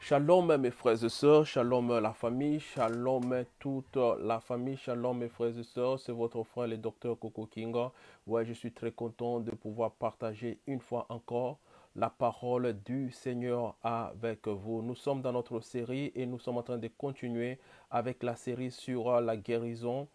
Shalom mes frères et sœurs, shalom la famille, shalom toute la famille, shalom mes frères et sœurs, c'est votre frère le docteur Coco King. Ouais, je suis très content de pouvoir partager une fois encore la parole du Seigneur avec vous. Nous sommes dans notre série et nous sommes en train de continuer avec la série sur la guérison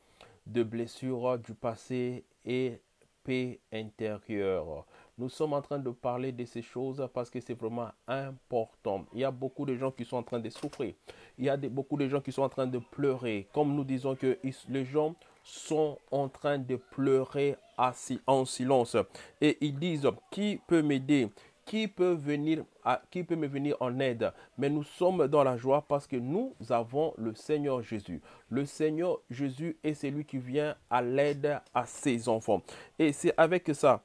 de blessures du passé et paix intérieure. Nous sommes en train de parler de ces choses parce que c'est vraiment important. Il y a beaucoup de gens qui sont en train de souffrir. Il y a beaucoup de gens qui sont en train de pleurer. Comme nous disons que les gens sont en train de pleurer assis, en silence. Et ils disent, qui peut m'aider qui peut venir qui peut me venir en aide mais nous sommes dans la joie parce que nous avons le Seigneur Jésus le Seigneur Jésus est celui qui vient à l'aide à ses enfants et c'est avec ça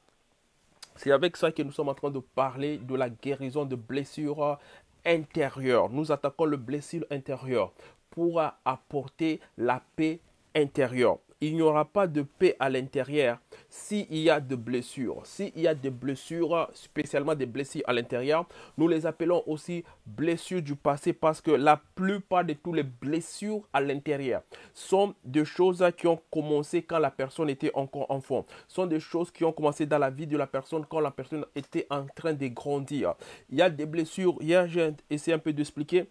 c'est avec ça que nous sommes en train de parler de la guérison de blessures intérieures. Nous attaquons le blessure intérieur pour apporter la paix intérieure il n'y aura pas de paix à l'intérieur s'il y a de blessures. S'il y a des blessures, spécialement des blessures à l'intérieur, nous les appelons aussi blessures du passé parce que la plupart de toutes les blessures à l'intérieur sont des choses qui ont commencé quand la personne était encore enfant, sont des choses qui ont commencé dans la vie de la personne quand la personne était en train de grandir. Il y a des blessures, hier j'ai essayé un peu d'expliquer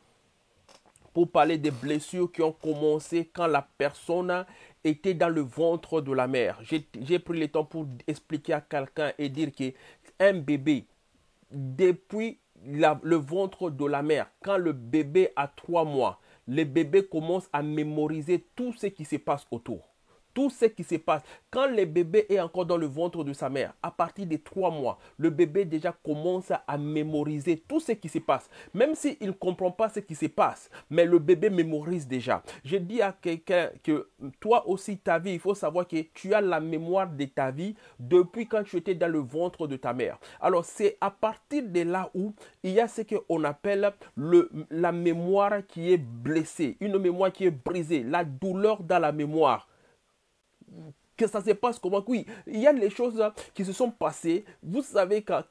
pour parler des blessures qui ont commencé quand la personne était dans le ventre de la mère. J'ai pris le temps pour expliquer à quelqu'un et dire qu'un bébé, depuis le ventre de la mère, quand le bébé a trois mois, le bébé commence à mémoriser tout ce qui se passe autour tout ce qui se passe. Quand le bébé est encore dans le ventre de sa mère, à partir des trois mois, le bébé déjà commence à mémoriser tout ce qui se passe. Même s'il ne comprend pas ce qui se passe, mais le bébé mémorise déjà. Je dis à quelqu'un que toi aussi, ta vie, il faut savoir que tu as la mémoire de ta vie depuis quand tu étais dans le ventre de ta mère. Alors c'est à partir de là où il y a ce qu'on appelle le, la mémoire qui est blessée, une mémoire qui est brisée, la douleur dans la mémoire que ça se passe comment Oui, il y a des choses qui se sont passées. Vous savez quand,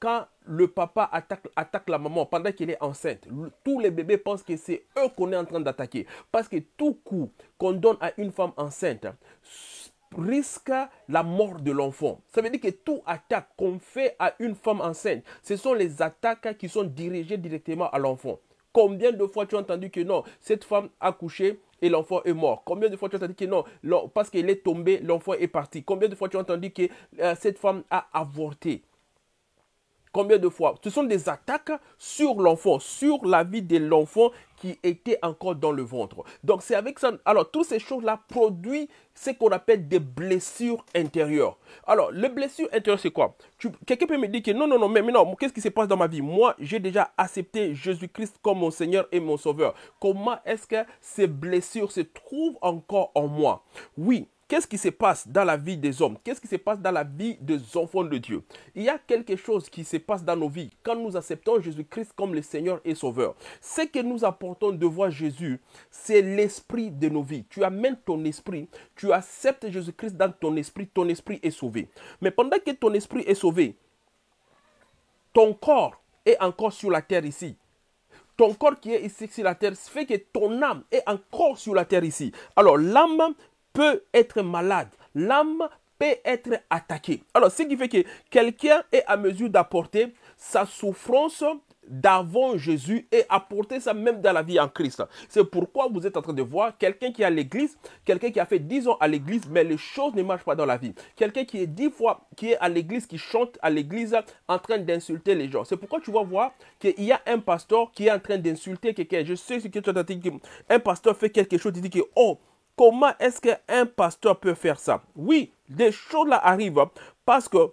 quand, le papa attaque, attaque la maman pendant qu'elle est enceinte, tous les bébés pensent que c'est eux qu'on est en train d'attaquer. Parce que tout coup qu'on donne à une femme enceinte risque la mort de l'enfant. Ça veut dire que tout attaque qu'on fait à une femme enceinte, ce sont les attaques qui sont dirigées directement à l'enfant. Combien de fois tu as entendu que non, cette femme a couché et l'enfant est mort Combien de fois tu as entendu que non, parce qu'il est tombé, l'enfant est parti Combien de fois tu as entendu que euh, cette femme a avorté Combien de fois Ce sont des attaques sur l'enfant, sur la vie de l'enfant qui était encore dans le ventre. Donc c'est avec ça. Alors toutes ces choses-là produisent ce qu'on appelle des blessures intérieures. Alors les blessures intérieures, c'est quoi Quelqu'un peut me dire que non, non, non, mais, mais non, qu'est-ce qui se passe dans ma vie Moi, j'ai déjà accepté Jésus-Christ comme mon Seigneur et mon Sauveur. Comment est-ce que ces blessures se trouvent encore en moi Oui, Qu'est-ce qui se passe dans la vie des hommes Qu'est-ce qui se passe dans la vie des enfants de Dieu Il y a quelque chose qui se passe dans nos vies quand nous acceptons Jésus-Christ comme le Seigneur et Sauveur. Ce que nous apportons devant Jésus, c'est l'esprit de nos vies. Tu amènes ton esprit, tu acceptes Jésus-Christ dans ton esprit, ton esprit est sauvé. Mais pendant que ton esprit est sauvé, ton corps est encore sur la terre ici ton corps qui est ici sur la terre fait que ton âme est encore sur la terre ici. Alors l'âme peut être malade, l'âme peut être attaquée. Alors, ce qui fait que quelqu'un est à mesure d'apporter sa souffrance d'avant Jésus et apporter ça même dans la vie en Christ. C'est pourquoi vous êtes en train de voir quelqu'un qui est à l'église, quelqu'un qui a fait dix ans à l'église, mais les choses ne marchent pas dans la vie. Quelqu'un qui est dix fois, qui est à l'église, qui chante à l'église en train d'insulter les gens. C'est pourquoi tu vas voir qu'il y a un pasteur qui est en train d'insulter quelqu'un. Je sais ce que tu as dit. Un pasteur fait quelque chose, il dit que, oh, Comment est-ce qu'un pasteur peut faire ça Oui, des choses là arrivent parce que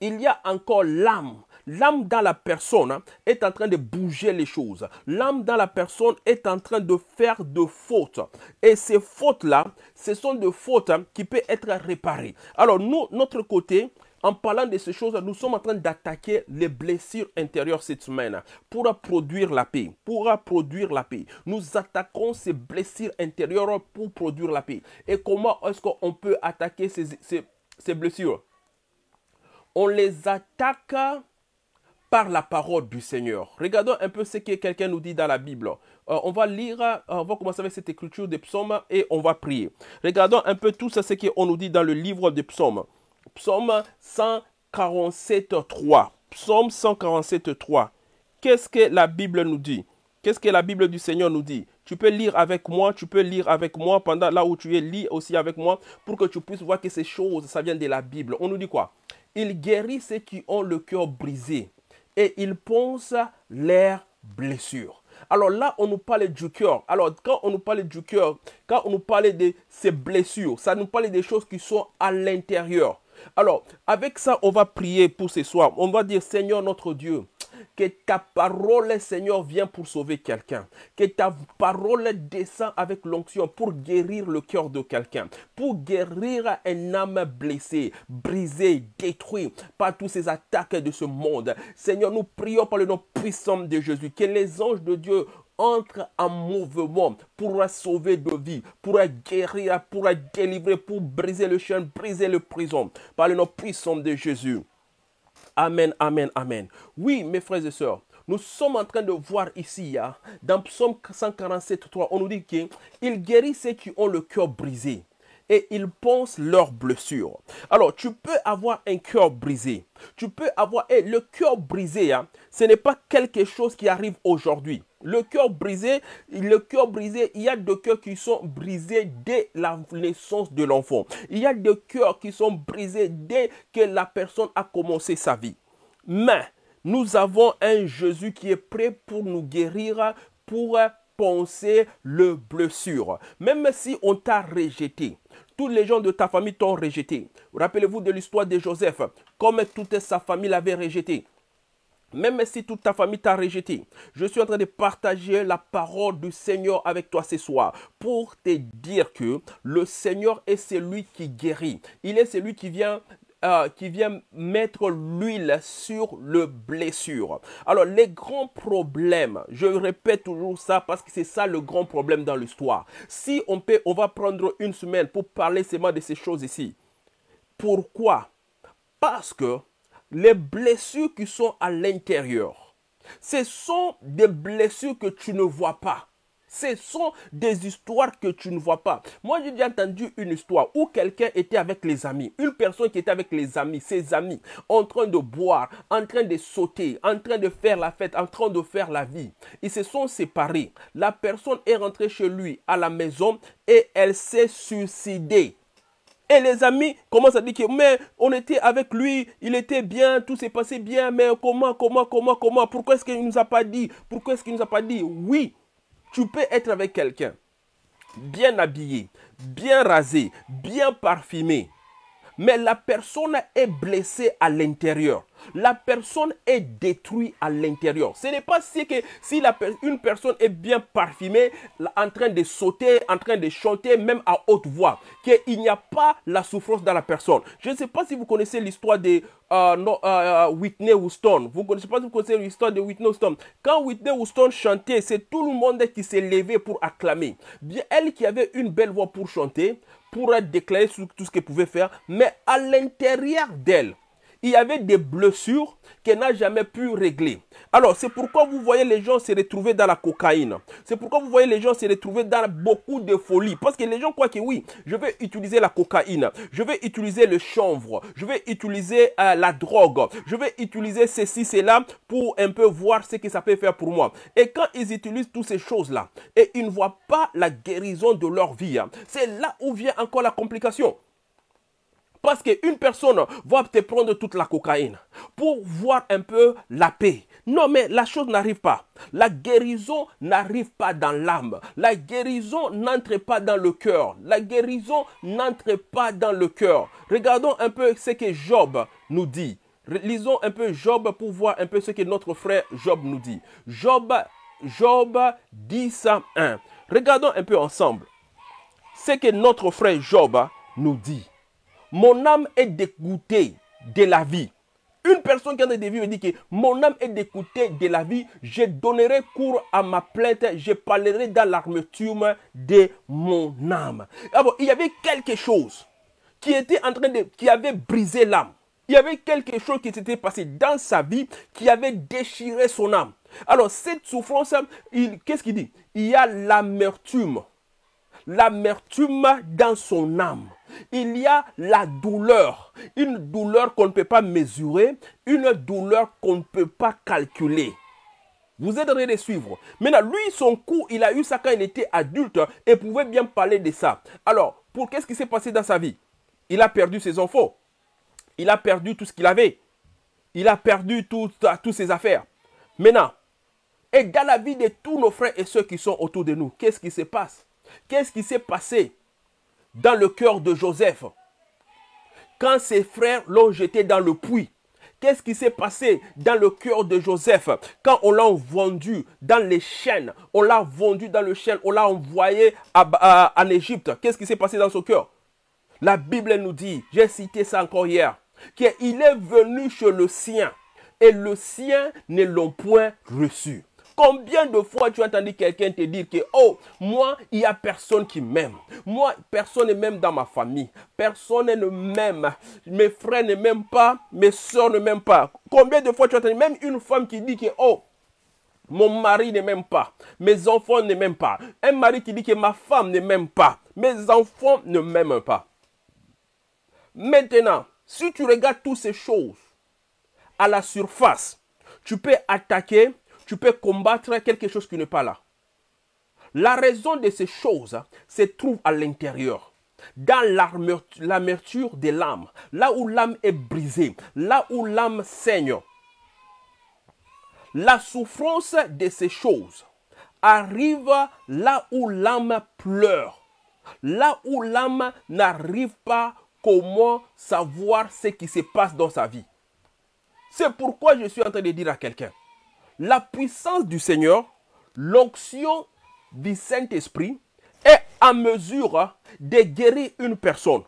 il y a encore l'âme. L'âme dans la personne est en train de bouger les choses. L'âme dans la personne est en train de faire de fautes. Et ces fautes-là, ce sont des fautes qui peuvent être réparées. Alors nous, notre côté, en parlant de ces choses, nous sommes en train d'attaquer les blessures intérieures cette semaine pour produire la paix. Pour produire la paix. Nous attaquons ces blessures intérieures pour produire la paix. Et comment est-ce qu'on peut attaquer ces, blessures On les attaque par la parole du Seigneur. Regardons un peu ce que quelqu'un nous dit dans la Bible. Euh, on va lire, euh, on va commencer avec cette écriture des psaumes et on va prier. Regardons un peu tout ce qu'on nous dit dans le livre des psaumes. Psaume 147.3 Psaume 147.3 Qu'est-ce que la Bible nous dit Qu'est-ce que la Bible du Seigneur nous dit Tu peux lire avec moi, tu peux lire avec moi pendant là où tu es, lis aussi avec moi pour que tu puisses voir que ces choses, ça vient de la Bible. On nous dit quoi Il guérit ceux qui ont le cœur brisé et il ponce leurs blessures. Alors là, on nous parle du cœur. Alors quand on nous parle du cœur, quand on nous parle de ces blessures, ça nous parle des choses qui sont à l'intérieur. Alors, avec ça, on va prier pour ce soir. On va dire, Seigneur notre Dieu, que ta parole, Seigneur, vient pour sauver quelqu'un. Que ta parole descend avec l'onction pour guérir le cœur de quelqu'un, pour guérir un âme blessée, brisée, détruite par toutes ces attaques de ce monde. Seigneur, nous prions par le nom puissant de Jésus, que les anges de Dieu entre en mouvement pour sauver de vie, pour guérir, pour délivrer, pour briser le chien, briser le prison, par le nom puissant de Jésus. Amen, amen, amen. Oui, mes frères et sœurs, nous sommes en train de voir ici, hein, dans Psaume 147, 3, on nous dit qu'il guérit ceux qui ont le cœur brisé et ils pensent leurs blessures. Alors, tu peux avoir un cœur brisé. Tu peux avoir... Et le cœur brisé, hein, ce n'est pas quelque chose qui arrive aujourd'hui. Le cœur brisé, le cœur brisé, il y a des cœurs qui sont brisés dès la naissance de l'enfant. Il y a des cœurs qui sont brisés dès que la personne a commencé sa vie. Mais nous avons un Jésus qui est prêt pour nous guérir, pour penser le blessure. Même si on t'a rejeté, tous les gens de ta famille t'ont rejeté. Rappelez-vous de l'histoire de Joseph, comme toute sa famille l'avait rejeté. Même si toute ta famille t'a rejeté, je suis en train de partager la parole du Seigneur avec toi ce soir pour te dire que le Seigneur est celui qui guérit. Il est celui qui vient euh, qui vient mettre l'huile sur le blessure. Alors les grands problèmes, je répète toujours ça parce que c'est ça le grand problème dans l'histoire. Si on peut, on va prendre une semaine pour parler seulement de ces choses ici. Pourquoi Parce que les blessures qui sont à l'intérieur, ce sont des blessures que tu ne vois pas. Ce sont des histoires que tu ne vois pas. Moi, j'ai déjà entendu une histoire où quelqu'un était avec les amis, une personne qui était avec les amis, ses amis, en train de boire, en train de sauter, en train de faire la fête, en train de faire la vie. Ils se sont séparés. La personne est rentrée chez lui à la maison et elle s'est suicidée. Et les amis commencent à dire que, mais on était avec lui, il était bien, tout s'est passé bien, mais comment, comment, comment, comment, pourquoi est-ce qu'il ne nous a pas dit Pourquoi est-ce qu'il ne nous a pas dit Oui, tu peux être avec quelqu'un bien habillé, bien rasé, bien parfumé, mais la personne est blessée à l'intérieur. La personne est détruite à l'intérieur. Ce n'est pas si que si la, une personne est bien parfumée, en train de sauter, en train de chanter, même à haute voix, qu'il n'y a pas la souffrance dans la personne. Je ne sais pas si vous connaissez l'histoire de euh, euh, euh, Whitney Houston. Vous ne pas l'histoire de Whitney Houston. Quand Whitney Houston chantait, c'est tout le monde qui s'est levé pour acclamer. Bien, elle qui avait une belle voix pour chanter, pour être sur tout ce qu'elle pouvait faire, mais à l'intérieur d'elle, il y avait des blessures qu'elle n'a jamais pu régler. Alors, c'est pourquoi vous voyez les gens se retrouver dans la cocaïne. C'est pourquoi vous voyez les gens se retrouver dans beaucoup de folie. Parce que les gens croient que oui, je vais utiliser la cocaïne, je vais utiliser le chanvre, je vais utiliser euh, la drogue, je vais utiliser ceci, cela pour un peu voir ce que ça peut faire pour moi. Et quand ils utilisent toutes ces choses-là et ils ne voient pas la guérison de leur vie, hein, c'est là où vient encore la complication. Parce qu'une personne va te prendre toute la cocaïne pour voir un peu la paix. Non, mais la chose n'arrive pas. La guérison n'arrive pas dans l'âme. La guérison n'entre pas dans le cœur. La guérison n'entre pas dans le cœur. Regardons un peu ce que Job nous dit. Lisons un peu Job pour voir un peu ce que notre frère Job nous dit. Job, Job 10 1. Regardons un peu ensemble ce que notre frère Job nous dit mon âme est dégoûtée de la vie. Une personne qui a en train de dit que mon âme est dégoûtée de la vie, je donnerai cours à ma plainte, je parlerai dans l'armature de mon âme. Alors, il y avait quelque chose qui était en train de, qui avait brisé l'âme. Il y avait quelque chose qui s'était passé dans sa vie qui avait déchiré son âme. Alors, cette souffrance, qu'est-ce qu'il dit Il y a l'amertume. L'amertume dans son âme il y a la douleur, une douleur qu'on ne peut pas mesurer, une douleur qu'on ne peut pas calculer. Vous aiderez en suivre. Maintenant, lui, son coup, il a eu ça quand il était adulte et pouvait bien parler de ça. Alors, pour qu'est-ce qui s'est passé dans sa vie Il a perdu ses enfants. Il a perdu tout ce qu'il avait. Il a perdu toutes ses affaires. Maintenant, et dans la vie de tous nos frères et ceux qui sont autour de nous, qu'est-ce qui se passe Qu'est-ce qui s'est passé dans le cœur de Joseph. Quand ses frères l'ont jeté dans le puits, Qu'est-ce qui s'est passé dans le cœur de Joseph quand on l'a vendu dans les chaînes On l'a vendu dans le chêne, on l'a envoyé en Égypte. Qu'est-ce qui s'est passé dans son cœur La Bible nous dit, j'ai cité ça encore hier, qu'il est venu chez le sien et le sien ne l'ont point reçu. Combien de fois tu as entendu quelqu'un te dire que, oh, moi, il n'y a personne qui m'aime. Moi, personne ne m'aime dans ma famille. Personne ne m'aime. Mes frères ne m'aiment pas. Mes soeurs ne m'aiment pas. Combien de fois tu as entendu même une femme qui dit que, oh, mon mari ne m'aime pas. Mes enfants ne m'aiment pas. Un mari qui dit que ma femme ne m'aime pas. Mes enfants ne m'aiment pas. Maintenant, si tu regardes toutes ces choses à la surface, tu peux attaquer tu peux combattre quelque chose qui n'est pas là. La raison de ces choses se trouve à l'intérieur, dans l'amerture de l'âme, là où l'âme est brisée, là où l'âme saigne. La souffrance de ces choses arrive là où l'âme pleure, là où l'âme n'arrive pas comment savoir ce qui se passe dans sa vie. C'est pourquoi je suis en train de dire à quelqu'un, la puissance du Seigneur, l'onction du Saint-Esprit est en mesure de guérir une personne.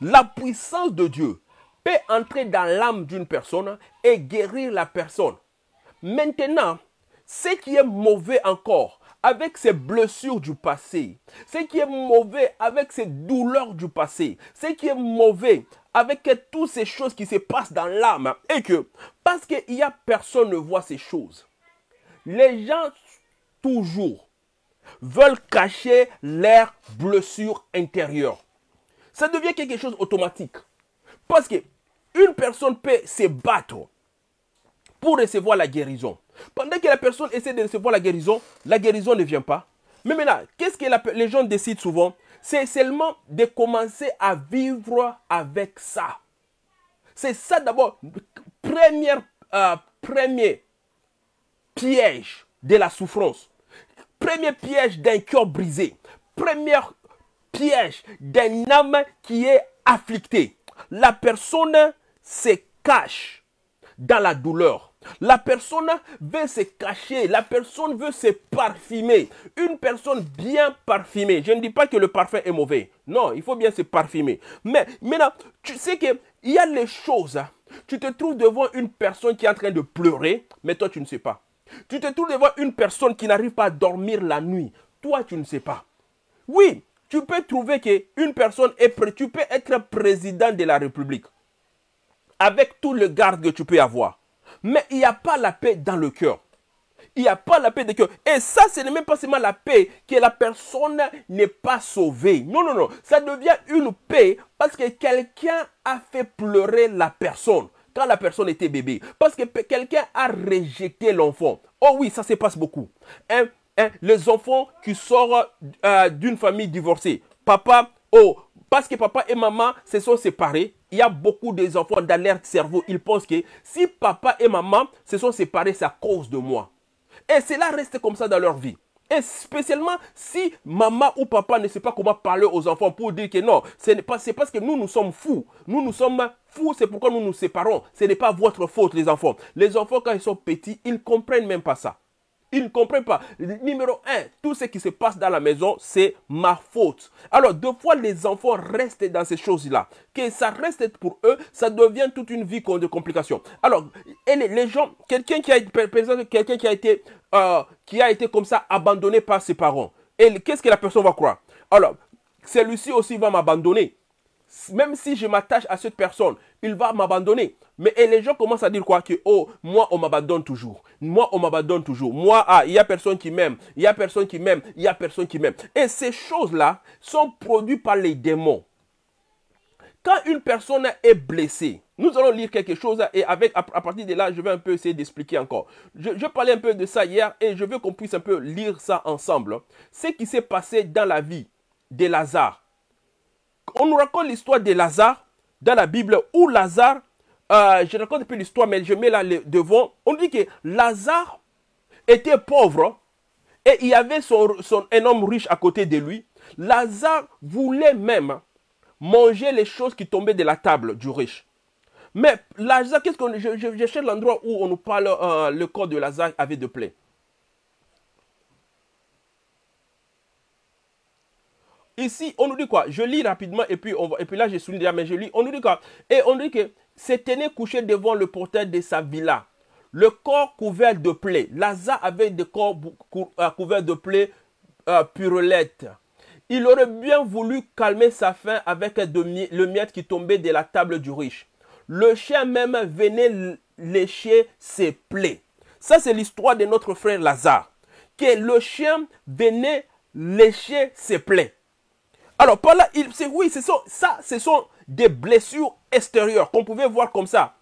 La puissance de Dieu peut entrer dans l'âme d'une personne et guérir la personne. Maintenant, ce qui est mauvais encore, avec ses blessures du passé, ce qui est mauvais avec ses douleurs du passé, ce qui est mauvais avec toutes ces choses qui se passent dans l'âme, et que parce qu'il n'y a personne ne voit ces choses, les gens toujours veulent cacher leurs blessures intérieures. Ça devient quelque chose d'automatique. Parce que une personne peut se battre pour recevoir la guérison. Pendant que la personne essaie de recevoir la guérison, la guérison ne vient pas. Mais maintenant, qu'est-ce que les gens décident souvent C'est seulement de commencer à vivre avec ça. C'est ça d'abord, euh, premier piège de la souffrance. Premier piège d'un cœur brisé. Premier piège d'un âme qui est afflictée. La personne se cache dans la douleur. La personne veut se cacher, la personne veut se parfumer. Une personne bien parfumée. Je ne dis pas que le parfum est mauvais. Non, il faut bien se parfumer. Mais maintenant, tu sais qu'il y a les choses. Hein. Tu te trouves devant une personne qui est en train de pleurer, mais toi tu ne sais pas. Tu te trouves devant une personne qui n'arrive pas à dormir la nuit. Toi tu ne sais pas. Oui, tu peux trouver qu'une personne est... Tu peux être président de la République. Avec tout le garde que tu peux avoir mais il n'y a pas la paix dans le cœur. Il n'y a pas la paix de cœur. Et ça, ce n'est même pas seulement la paix que la personne n'est pas sauvée. Non, non, non. Ça devient une paix parce que quelqu'un a fait pleurer la personne quand la personne était bébé. Parce que quelqu'un a rejeté l'enfant. Oh oui, ça se passe beaucoup. Hein, hein, les enfants qui sortent euh, d'une famille divorcée. Papa, oh, parce que papa et maman se sont séparés il y a beaucoup d'enfants enfants d'alerte cerveau, ils pensent que si papa et maman se sont séparés, c'est à cause de moi. Et cela reste comme ça dans leur vie. Et spécialement si maman ou papa ne sait pas comment parler aux enfants pour dire que non, c'est parce que nous, nous sommes fous. Nous, nous sommes fous, c'est pourquoi nous nous séparons. Ce n'est pas votre faute, les enfants. Les enfants, quand ils sont petits, ils comprennent même pas ça. Il ne comprend pas. Numéro un, tout ce qui se passe dans la maison, c'est ma faute. Alors, deux fois, les enfants restent dans ces choses-là. Que ça reste pour eux, ça devient toute une vie de complications. Alors, et les, gens, quelqu'un qui a, quelqu'un qui a été, euh, qui a été comme ça abandonné par ses parents. Et qu'est-ce que la personne va croire Alors, celui-ci aussi va m'abandonner même si je m'attache à cette personne, il va m'abandonner. Mais et les gens commencent à dire quoi Que oh, moi on m'abandonne toujours. Moi on m'abandonne toujours. Moi, ah, il y a personne qui m'aime. Il y a personne qui m'aime. Il y a personne qui m'aime. Et ces choses-là sont produites par les démons. Quand une personne est blessée, nous allons lire quelque chose et avec à, partir de là, je vais un peu essayer d'expliquer encore. je parlais un peu de ça hier et je veux qu'on puisse un peu lire ça ensemble. Ce qui s'est passé dans la vie de Lazare on nous raconte l'histoire de Lazare dans la Bible où Lazare, euh, je ne raconte plus l'histoire, mais je mets là devant. On dit que Lazare était pauvre et il y avait son, un homme riche à côté de lui. Lazare voulait même manger les choses qui tombaient de la table du riche. Mais Lazare, qu'est-ce que je, cherche l'endroit où on nous parle, euh, le corps de Lazare avait de plaies. Ici, on nous dit quoi Je lis rapidement et puis, on et puis là, je souligne déjà, mais je lis. On nous dit quoi Et on nous dit que s'était couché devant le portail de sa villa, le corps couvert de plaies. Lazare avait des corps euh, couverts de plaies euh, purelettes. Il aurait bien voulu calmer sa faim avec le miette qui tombait de la table du riche. Le chien même venait lécher ses plaies. Ça, c'est l'histoire de notre frère Lazare. Que le chien venait lécher ses plaies. Alors par là, il, oui, ce sont, ça, ce sont des blessures extérieures qu'on pouvait voir comme ça,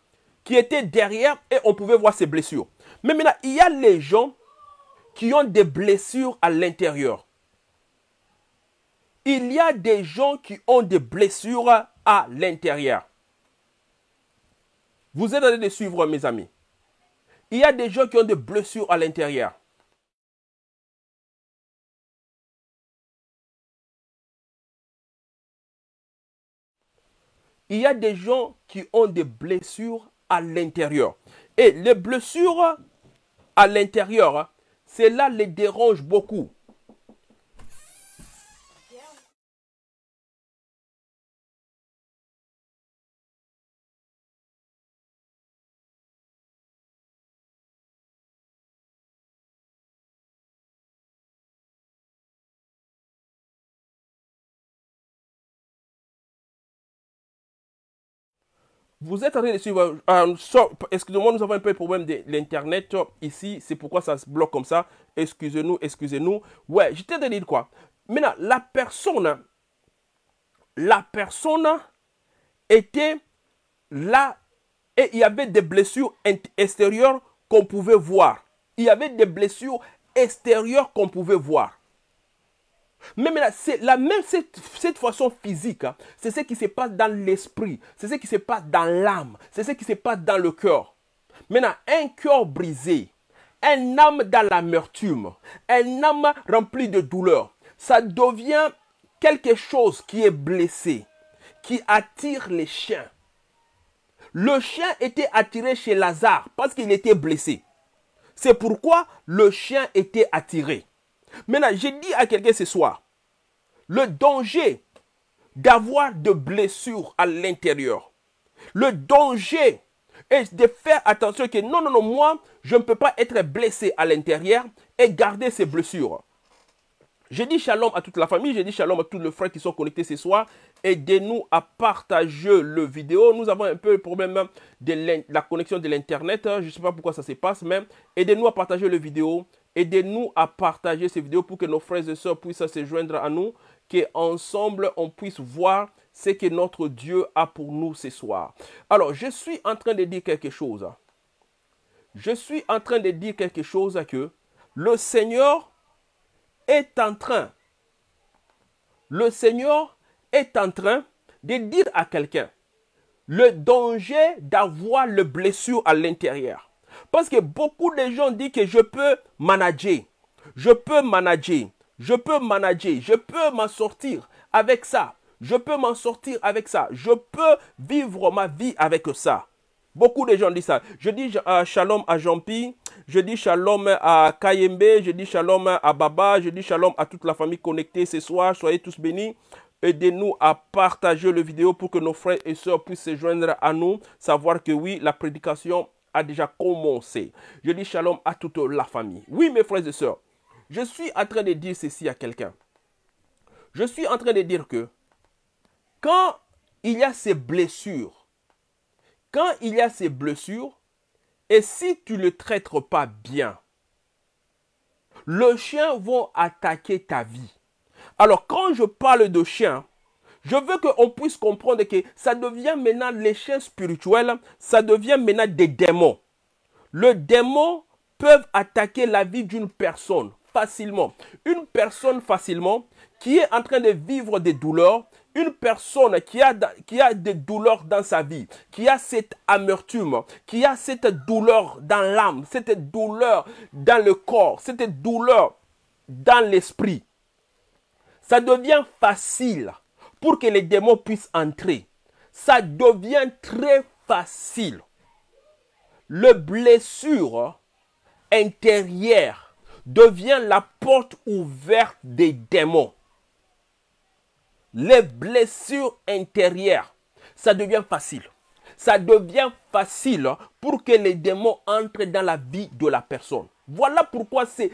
qui étaient derrière et on pouvait voir ces blessures. Mais maintenant, il y a les gens qui ont des blessures à l'intérieur. Il y a des gens qui ont des blessures à l'intérieur. Vous êtes en train de suivre, mes amis. Il y a des gens qui ont des blessures à l'intérieur. il y a des gens qui ont des blessures à l'intérieur. Et les blessures à l'intérieur, hein, cela les dérange beaucoup. Vous êtes en train de suivre. Euh, um, excusez-moi, nous avons un peu de problème de l'Internet ici. C'est pourquoi ça se bloque comme ça. Excusez-nous, excusez-nous. Ouais, j'étais de dire quoi Maintenant, la personne, la personne était là et il y avait des blessures extérieures qu'on pouvait voir. Il y avait des blessures extérieures qu'on pouvait voir. Mais là, c'est la même cette, façon physique, hein, c'est ce qui se passe dans l'esprit, c'est ce qui se passe dans l'âme, c'est ce qui se passe dans le cœur. Maintenant, un cœur brisé, un âme dans l'amertume, un âme remplie de douleur, ça devient quelque chose qui est blessé, qui attire les chiens. Le chien était attiré chez Lazare parce qu'il était blessé. C'est pourquoi le chien était attiré. Maintenant, j'ai dit à quelqu'un ce soir, le danger d'avoir de blessures à l'intérieur, le danger est de faire attention que non, non, non, moi, je ne peux pas être blessé à l'intérieur et garder ces blessures. J'ai dit shalom à toute la famille, j'ai dit shalom à tous les frères qui sont connectés ce soir. Aidez-nous à partager le vidéo. Nous avons un peu le problème de la connexion de l'Internet. Hein. Je ne sais pas pourquoi ça se passe, mais aidez-nous à partager le vidéo. Aidez-nous à partager ces vidéos pour que nos frères et sœurs puissent se joindre à nous, qu'ensemble on puisse voir ce que notre Dieu a pour nous ce soir. Alors, je suis en train de dire quelque chose. Je suis en train de dire quelque chose que le Seigneur est en train. Le Seigneur est en train de dire à quelqu'un le danger d'avoir le blessure à l'intérieur. Parce que beaucoup de gens disent que je peux manager, je peux manager, je peux manager, je peux m'en sortir avec ça, je peux m'en sortir avec ça, je peux vivre ma vie avec ça. Beaucoup de gens disent ça. Je dis euh, shalom à Jean-Pierre, je dis shalom à Kayembe, je dis shalom à Baba, je dis shalom à toute la famille connectée ce soir. Soyez tous bénis. Aidez-nous à partager le vidéo pour que nos frères et sœurs puissent se joindre à nous, savoir que oui, la prédication a déjà commencé. Je dis shalom à toute la famille. Oui, mes frères et sœurs, je suis en train de dire ceci à quelqu'un. Je suis en train de dire que quand il y a ces blessures, quand il y a ces blessures, et si tu ne traites pas bien, le chien va attaquer ta vie. Alors quand je parle de chien, je veux qu'on puisse comprendre que ça devient maintenant l'échelle spirituelle, ça devient maintenant des démons. Le démon peuvent attaquer la vie d'une personne facilement. Une personne facilement qui est en train de vivre des douleurs, une personne qui a, qui a des douleurs dans sa vie, qui a cette amertume, qui a cette douleur dans l'âme, cette douleur dans le corps, cette douleur dans l'esprit, ça devient facile pour que les démons puissent entrer. Ça devient très facile. Le blessure intérieure devient la porte ouverte des démons. Les blessures intérieures, ça devient facile. Ça devient facile pour que les démons entrent dans la vie de la personne. Voilà pourquoi c'est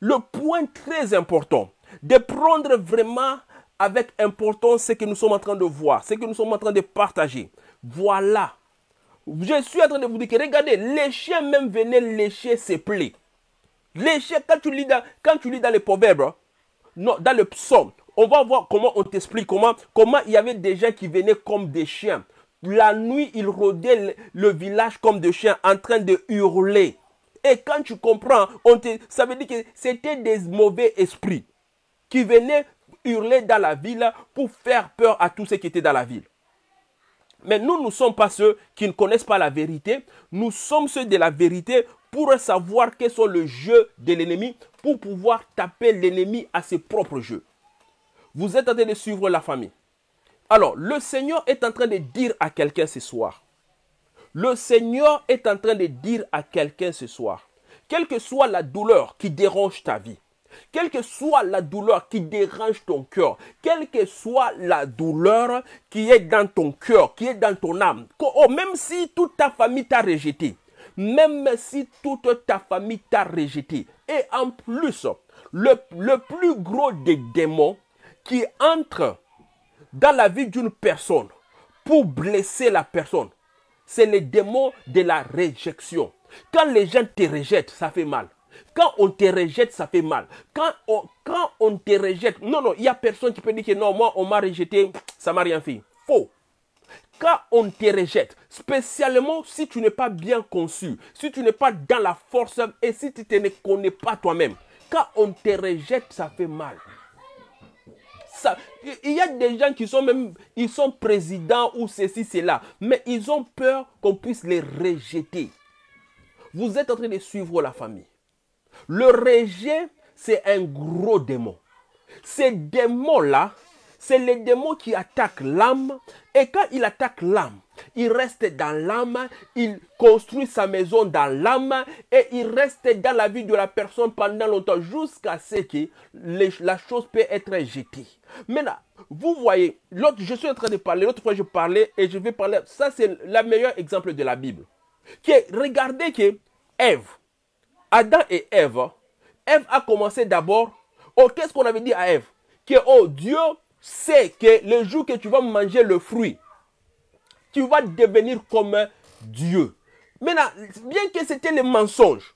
le point très important de prendre vraiment avec importance ce que nous sommes en train de voir, ce que nous sommes en train de partager. Voilà. Je suis en train de vous dire que regardez, les chiens même venaient lécher ses plaies. Lécher, quand tu lis dans, quand tu lis dans les proverbes, hein, non, dans le psaume, on va voir comment on t'explique, comment, comment il y avait des gens qui venaient comme des chiens. La nuit, ils rôdaient le village comme des chiens en train de hurler. Et quand tu comprends, on te, ça veut dire que c'était des mauvais esprits qui venaient hurler dans la ville pour faire peur à tous ceux qui étaient dans la ville. Mais nous ne sommes pas ceux qui ne connaissent pas la vérité. Nous sommes ceux de la vérité pour savoir quels sont le jeu de l'ennemi, pour pouvoir taper l'ennemi à ses propres jeux. Vous êtes en train de suivre la famille. Alors, le Seigneur est en train de dire à quelqu'un ce soir. Le Seigneur est en train de dire à quelqu'un ce soir. Quelle que soit la douleur qui dérange ta vie, quelle que soit la douleur qui dérange ton cœur, quelle que soit la douleur qui est dans ton cœur, qui est dans ton âme, oh, même si toute ta famille t'a rejeté, même si toute ta famille t'a rejeté, et en plus, le, le plus gros des démons qui entre dans la vie d'une personne pour blesser la personne, c'est le démon de la réjection. Quand les gens te rejettent, ça fait mal. Quand on te rejette, ça fait mal. Quand on, te rejette, non, non, il n'y a personne qui peut dire que non, moi, on m'a rejeté, ça m'a rien fait. Faux. Quand on te rejette, spécialement si tu n'es pas bien conçu, si tu n'es pas dans la force et si tu ne connais pas toi-même, quand on te rejette, ça fait mal. il y a des gens qui sont même, ils sont présidents ou ceci, cela, mais ils ont peur qu'on puisse les rejeter. Vous êtes en train de suivre la famille. Le Régé, c'est un gros démon. Ces démons-là, c'est les démons qui attaquent l'âme. Et quand il attaque l'âme, il reste dans l'âme, il construit sa maison dans l'âme et il reste dans la vie de la personne pendant longtemps jusqu'à ce que la chose peut être jetée. Maintenant, vous voyez, l'autre, je suis en train de parler, l'autre fois je parlais et je vais parler. Ça, c'est le meilleur exemple de la Bible. Qui est, regardez que Ève, Adam et Ève, hein. Ève a commencé d'abord. Oh, qu'est-ce qu'on avait dit à Ève Que oh, Dieu sait que le jour que tu vas manger le fruit, tu vas devenir comme Dieu. Maintenant, bien que c'était le mensonge,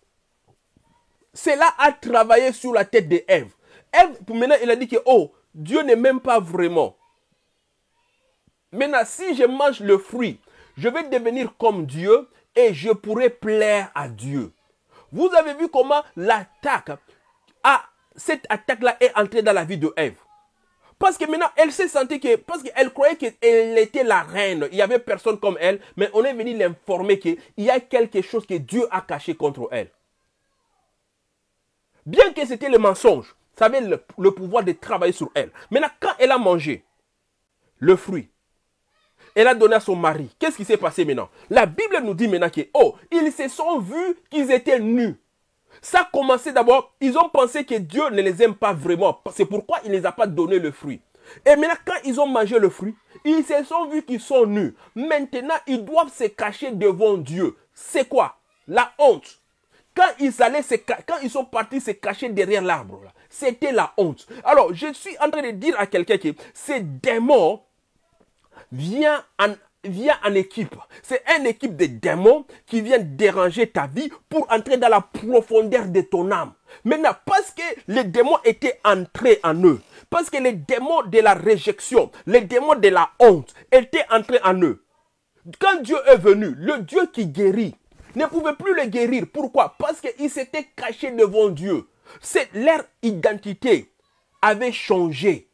cela a travaillé sur la tête de Ève. maintenant, elle a dit que oh, Dieu n'est même pas vraiment. Maintenant, si je mange le fruit, je vais devenir comme Dieu et je pourrai plaire à Dieu. Vous avez vu comment l'attaque, cette attaque-là est entrée dans la vie de Ève. Parce que maintenant, elle s'est sentie que, parce qu'elle croyait qu'elle était la reine. Il n'y avait personne comme elle. Mais on est venu l'informer qu'il y a quelque chose que Dieu a caché contre elle. Bien que c'était le mensonge, ça avait le pouvoir de travailler sur elle. Maintenant, quand elle a mangé le fruit, elle a donné à son mari. Qu'est-ce qui s'est passé maintenant La Bible nous dit maintenant que, oh, ils se sont vus qu'ils étaient nus. Ça a commencé d'abord, ils ont pensé que Dieu ne les aime pas vraiment. C'est pourquoi il ne les a pas donné le fruit. Et maintenant, quand ils ont mangé le fruit, ils se sont vus qu'ils sont nus. Maintenant, ils doivent se cacher devant Dieu. C'est quoi La honte. Quand ils, allaient se, quand ils sont partis se cacher derrière l'arbre, c'était la honte. Alors, je suis en train de dire à quelqu'un que ces démons Viens en, vient en équipe. C'est une équipe de démons qui vient déranger ta vie pour entrer dans la profondeur de ton âme. Maintenant, parce que les démons étaient entrés en eux, parce que les démons de la réjection, les démons de la honte étaient entrés en eux. Quand Dieu est venu, le Dieu qui guérit ne pouvait plus les guérir. Pourquoi Parce qu'ils s'étaient caché devant Dieu. C'est leur identité avait changé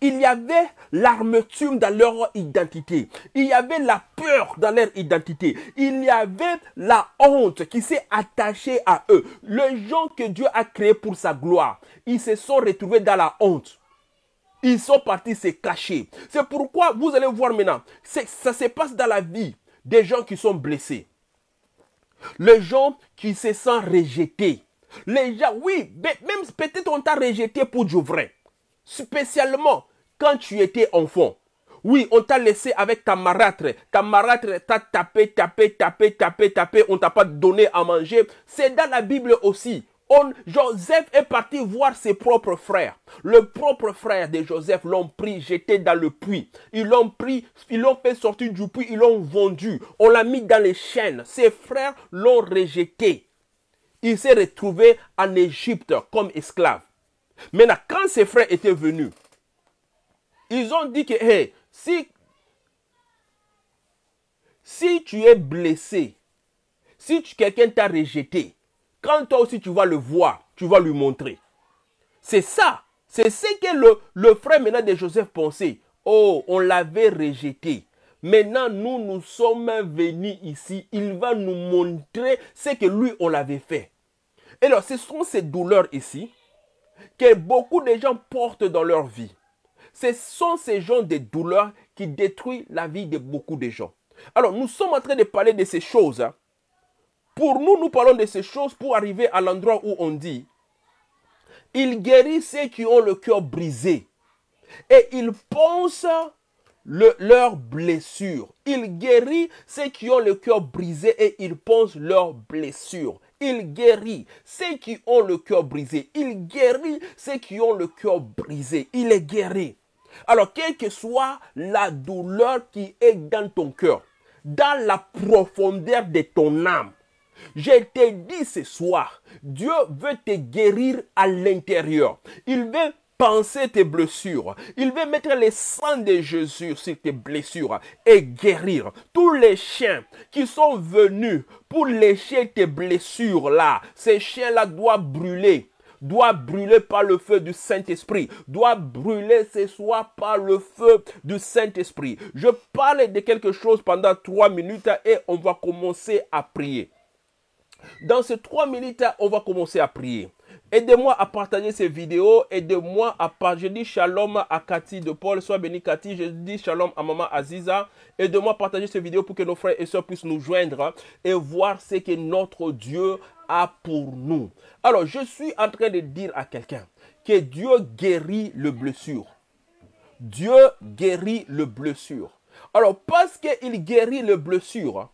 il y avait l'armature dans leur identité. Il y avait la peur dans leur identité. Il y avait la honte qui s'est attachée à eux. Les gens que Dieu a créé pour sa gloire, ils se sont retrouvés dans la honte. Ils sont partis se cacher. C'est pourquoi vous allez voir maintenant, ça se passe dans la vie des gens qui sont blessés. Les gens qui se sentent rejetés. Les gens, oui, même peut-être on t'a rejeté pour du vrai spécialement quand tu étais enfant. Oui, on t'a laissé avec ta marâtre. Ta marâtre t'a tapé, tapé, tapé, tapé, tapé. On t'a pas donné à manger. C'est dans la Bible aussi. On, Joseph est parti voir ses propres frères. Le propre frère de Joseph l'ont pris, jeté dans le puits. Ils l'ont pris, ils l'ont fait sortir du puits, ils l'ont vendu. On l'a mis dans les chaînes. Ses frères l'ont rejeté. Il s'est retrouvé en Égypte comme esclave. Maintenant, quand ses frères étaient venus, ils ont dit que si, si tu es blessé, si quelqu'un t'a rejeté, quand toi aussi tu vas le voir, tu vas lui montrer. C'est ça. C'est ce que le, le, frère maintenant de Joseph pensait. Oh, on l'avait rejeté. Maintenant, nous, nous sommes venus ici. Il va nous montrer ce que lui, on l'avait fait. Et alors, ce sont ces douleurs ici que beaucoup de gens portent dans leur vie. Ce sont ces gens de douleurs qui détruisent la vie de beaucoup de gens. Alors, nous sommes en train de parler de ces choses. Hein. Pour nous, nous parlons de ces choses pour arriver à l'endroit où on dit, il guérit ceux qui ont le cœur brisé et il pense leurs blessures. Il guérit ceux qui ont le cœur brisé et il pense leurs blessures il guérit ceux qui ont le cœur brisé. Il guérit ceux qui ont le cœur brisé. Il est guéri. Alors, quelle que soit la douleur qui est dans ton cœur, dans la profondeur de ton âme, je te dis ce soir, Dieu veut te guérir à l'intérieur. Il veut Penser tes blessures. Il veut mettre le sang de Jésus sur tes blessures et guérir tous les chiens qui sont venus pour lécher tes blessures là. Ces chiens-là doivent brûler Doivent brûler par le feu du Saint-Esprit, Doivent brûler ce soir par le feu du Saint-Esprit. Je parle de quelque chose pendant trois minutes et on va commencer à prier. Dans ces trois minutes, on va commencer à prier. Aidez-moi à partager ces vidéos. Aidez-moi à partager. Je dis shalom à Cathy de Paul. Sois béni Cathy. Je dis shalom à maman Aziza. Aidez-moi à partager ces vidéos pour que nos frères et sœurs puissent nous joindre et voir ce que notre Dieu a pour nous. Alors, je suis en train de dire à quelqu'un que Dieu guérit le blessure. Dieu guérit le blessure. Alors, parce qu'il guérit le blessure,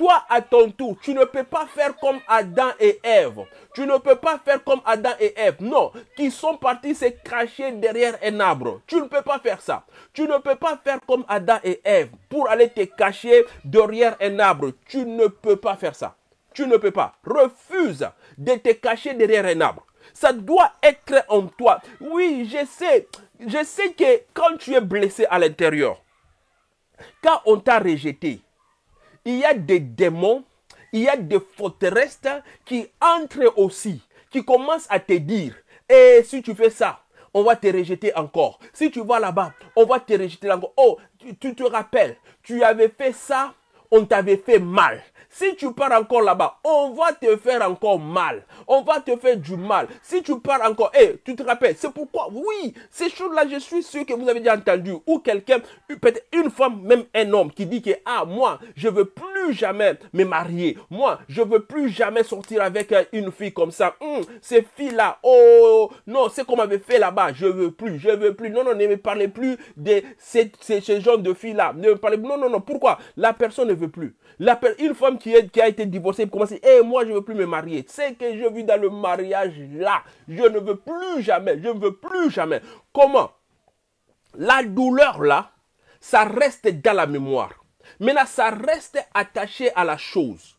toi, à ton tour, tu ne peux pas faire comme Adam et Ève. Tu ne peux pas faire comme Adam et Ève. Non, qui sont partis se cacher derrière un arbre. Tu ne peux pas faire ça. Tu ne peux pas faire comme Adam et Ève pour aller te cacher derrière un arbre. Tu ne peux pas faire ça. Tu ne peux pas. Refuse de te cacher derrière un arbre. Ça doit être en toi. Oui, je sais. Je sais que quand tu es blessé à l'intérieur, quand on t'a rejeté, il y a des démons, il y a des forteresses qui entrent aussi, qui commencent à te dire, et eh, si tu fais ça, on va te rejeter encore. Si tu vas là-bas, on va te rejeter encore. Oh, tu te rappelles, tu avais fait ça on t'avait fait mal. Si tu pars encore là-bas, on va te faire encore mal. On va te faire du mal. Si tu pars encore, et eh, tu te rappelles, c'est pourquoi, oui, ces choses-là, je suis sûr que vous avez déjà entendu. Ou quelqu'un, peut-être une femme, même un homme, qui dit que, ah, moi, je veux plus jamais me marier. Moi, je veux plus jamais sortir avec euh, une fille comme ça. Hum, ces filles-là, oh, non, c'est qu'on m'avait fait là-bas. Je veux plus, je veux plus. Non, non, ne me parlez plus de ces, ces, de filles-là. Ne me parlez plus. Non, non, non. Pourquoi? La personne ne veux plus. la une femme qui, est, qui a été divorcée commence, et moi, je veux plus me marier. C'est que je vis dans le mariage là. Je ne veux plus jamais. Je ne veux plus jamais. Comment La douleur là, ça reste dans la mémoire. Mais là, ça reste attaché à la chose.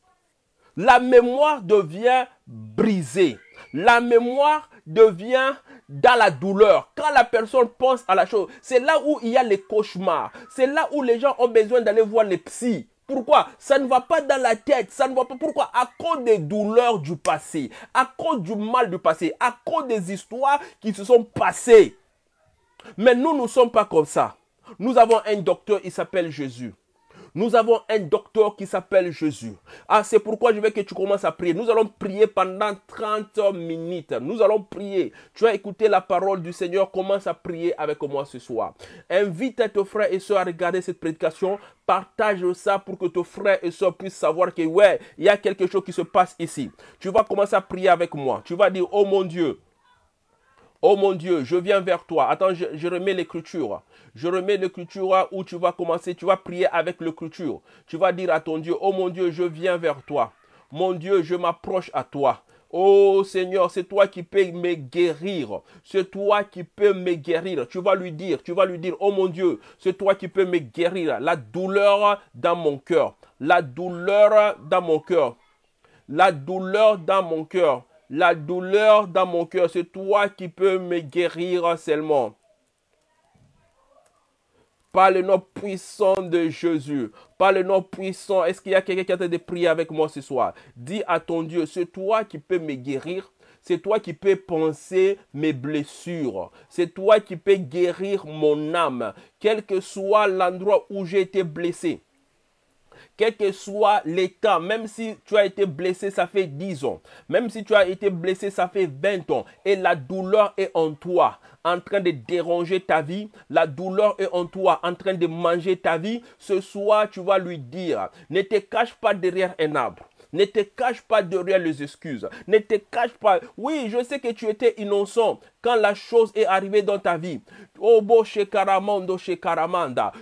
La mémoire devient brisée. La mémoire devient dans la douleur. Quand la personne pense à la chose, c'est là où il y a les cauchemars. C'est là où les gens ont besoin d'aller voir les psys. Pourquoi Ça ne va pas dans la tête. Ça ne va pas. Pourquoi À cause des douleurs du passé, à cause du mal du passé, à cause des histoires qui se sont passées. Mais nous nous ne sommes pas comme ça. Nous avons un docteur, il s'appelle Jésus. Nous avons un docteur qui s'appelle Jésus. Ah, c'est pourquoi je veux que tu commences à prier. Nous allons prier pendant 30 minutes. Nous allons prier. Tu as écouté la parole du Seigneur. Commence à prier avec moi ce soir. Invite tes frères et soeurs à regarder cette prédication. Partage ça pour que tes frères et soeurs puissent savoir que, ouais, il y a quelque chose qui se passe ici. Tu vas commencer à prier avec moi. Tu vas dire, oh mon Dieu. Oh mon Dieu, je viens vers toi. Attends, je, remets l'écriture. Je remets l'écriture où tu vas commencer. Tu vas prier avec l'écriture. Tu vas dire à ton Dieu, oh mon Dieu, je viens vers toi. Mon Dieu, je m'approche à toi. Oh Seigneur, c'est toi qui peux me guérir. C'est toi qui peux me guérir. Tu vas lui dire, tu vas lui dire, oh mon Dieu, c'est toi qui peux me guérir. La douleur dans mon cœur. La douleur dans mon cœur. La douleur dans mon cœur la douleur dans mon cœur. C'est toi qui peux me guérir seulement. Par le nom puissant de Jésus, par le nom puissant, est-ce qu'il y a quelqu'un qui a de prier avec moi ce soir Dis à ton Dieu, c'est toi qui peux me guérir, c'est toi qui peux penser mes blessures. C'est toi qui peux guérir mon âme, quel que soit l'endroit où j'ai été blessé quel que soit l'état, même si tu as été blessé, ça fait 10 ans, même si tu as été blessé, ça fait 20 ans, et la douleur est en toi, en train de déranger ta vie, la douleur est en toi, en train de manger ta vie, ce soir, tu vas lui dire, ne te cache pas derrière un arbre. Ne te cache pas derrière les excuses. Ne te cache pas. Oui, je sais que tu étais innocent, quand la chose est arrivée dans ta vie. Oh,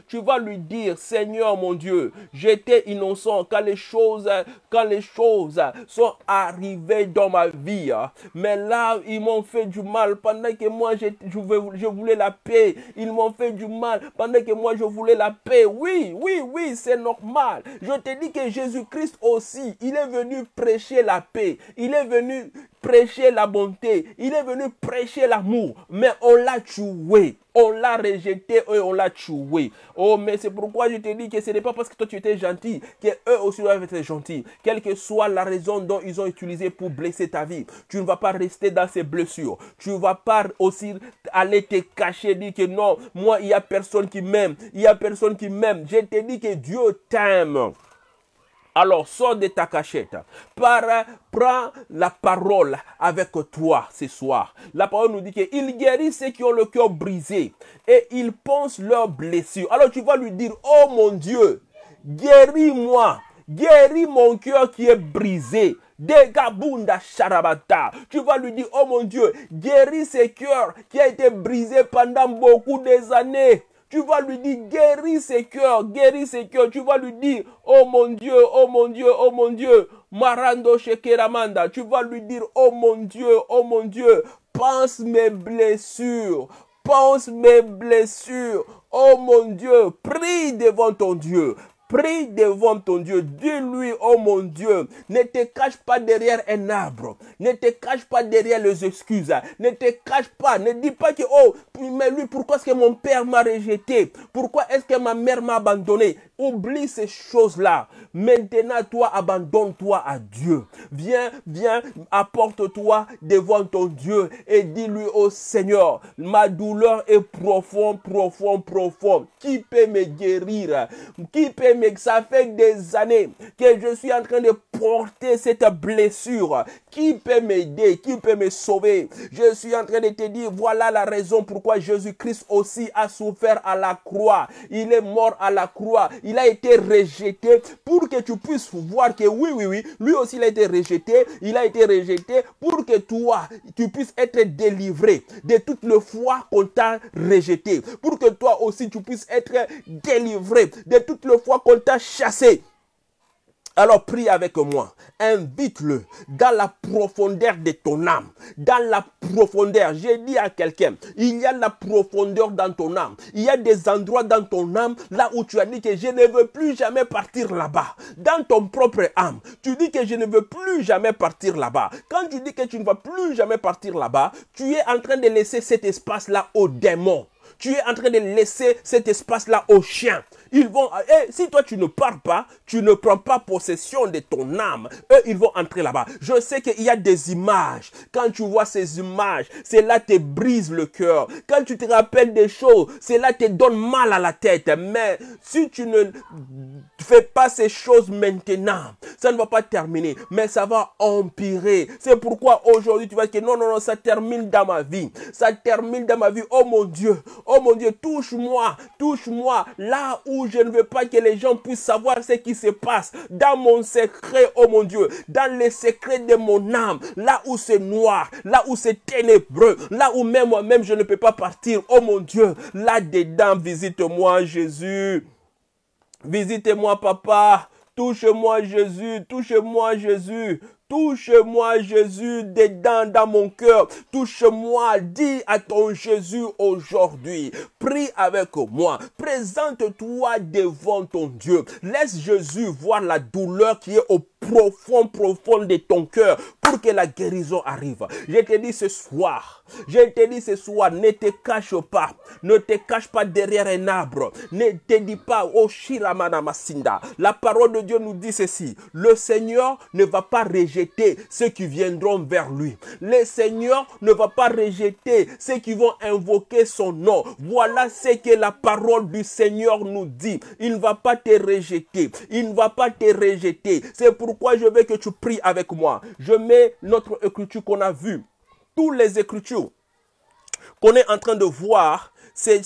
tu vas lui dire, Seigneur mon Dieu, j'étais innocent quand les choses, quand les choses sont arrivées dans ma vie. Hein. Mais là, ils m'ont fait du mal pendant que moi, je, je voulais la paix. Ils m'ont fait du mal pendant que moi, je voulais la paix. Oui, oui, oui, c'est normal. Je te dis que Jésus-Christ aussi, il est venu prêcher la paix. Il est venu prêcher la bonté, il est venu prêcher l'amour, mais on l'a tué. On l'a rejeté, on l'a tué. Oh, mais c'est pourquoi je te dis que ce n'est pas parce que toi tu étais gentil que eux aussi doivent être gentils. Quelle que soit la raison dont ils ont utilisé pour blesser ta vie, tu ne vas pas rester dans ces blessures. Tu ne vas pas aussi aller te cacher, dire que non, moi, il n'y a personne qui m'aime. Il n'y a personne qui m'aime. Je te dis que Dieu t'aime. Alors sors de ta cachette. prends la parole avec toi ce soir. La parole nous dit qu'il guérit ceux qui ont le cœur brisé et il pense leurs blessures. Alors tu vas lui dire, oh mon Dieu, guéris-moi, guéris mon cœur qui est brisé. Degabunda Charabata. Tu vas lui dire, oh mon Dieu, guéris ce cœur qui a été brisé pendant beaucoup des années. Tu vas lui dire, guéris ses cœurs, guéris ses cœurs. Tu vas lui dire, oh mon Dieu, oh mon Dieu, oh mon Dieu. Marando Shekeramanda. Tu vas lui dire, oh mon Dieu, oh mon Dieu. Pense mes blessures. Pense mes blessures. Oh mon Dieu, prie devant ton Dieu. Prie devant ton Dieu. Dis-lui, oh mon Dieu, ne te cache pas derrière un arbre. Ne te cache pas derrière les excuses. Ne te cache pas. Ne dis pas que, oh, mais lui, pourquoi est-ce que mon père m'a rejeté? Pourquoi est-ce que ma mère m'a abandonné? Oublie ces choses-là. Maintenant, toi, abandonne-toi à Dieu. Viens, viens, apporte-toi devant ton Dieu et dis-lui, au oh Seigneur, ma douleur est profonde, profonde, profonde. Qui peut me guérir? Qui peut me... Ça fait des années que je suis en train de porter cette blessure qui peut m'aider Qui peut me sauver Je suis en train de te dire, voilà la raison pourquoi Jésus-Christ aussi a souffert à la croix. Il est mort à la croix. Il a été rejeté pour que tu puisses voir que oui, oui, oui, lui aussi il a été rejeté. Il a été rejeté pour que toi, tu puisses être délivré de toute le foi qu'on t'a rejeté. Pour que toi aussi, tu puisses être délivré de toute la foi qu'on t'a chassé. Alors prie avec moi. Invite-le dans la profondeur de ton âme. Dans la profondeur. J'ai dit à quelqu'un, il y a la profondeur dans ton âme. Il y a des endroits dans ton âme là où tu as dit que je ne veux plus jamais partir là-bas. Dans ton propre âme, tu dis que je ne veux plus jamais partir là-bas. Quand tu dis que tu ne vas plus jamais partir là-bas, tu es en train de laisser cet espace-là au démon. Tu es en train de laisser cet espace-là au chien. Ils vont, eh, si toi tu ne parles pas, tu ne prends pas possession de ton âme. Eux, ils vont entrer là-bas. Je sais qu'il y a des images. Quand tu vois ces images, cela te brise le cœur. Quand tu te rappelles des choses, cela te donne mal à la tête. Mais si tu ne fais pas ces choses maintenant, ça ne va pas terminer, mais ça va empirer. C'est pourquoi aujourd'hui tu vas dire non, non, non, ça termine dans ma vie. Ça termine dans ma vie. Oh mon Dieu, oh mon Dieu, touche-moi, touche-moi là où je ne veux pas que les gens puissent savoir ce qui se passe dans mon secret, oh mon Dieu, dans les secrets de mon âme, là où c'est noir, là où c'est ténébreux, là où même moi-même je ne peux pas partir, oh mon Dieu, là-dedans, visite-moi Jésus. Visite-moi, papa. Touche-moi, Jésus. Touche-moi, Jésus. Touche-moi Jésus dedans dans mon cœur. Touche-moi, dis à ton Jésus aujourd'hui. Prie avec moi. Présente-toi devant ton Dieu. Laisse Jésus voir la douleur qui est au profond, profond de ton cœur pour que la guérison arrive. Je te dis ce soir, je te dis ce soir, ne te cache pas. Ne te cache pas derrière un arbre. Ne te dis pas, oh Masinda. La parole de Dieu nous dit ceci. Le Seigneur ne va pas rejeter ceux qui viendront vers lui. Le Seigneur ne va pas rejeter ceux qui vont invoquer son nom. Voilà ce que la parole du Seigneur nous dit. Il ne va pas te rejeter. Il ne va pas te rejeter. C'est pourquoi je veux que tu pries avec moi. Je mets notre écriture qu'on a vue toutes les Écritures qu'on est en train de voir, c'est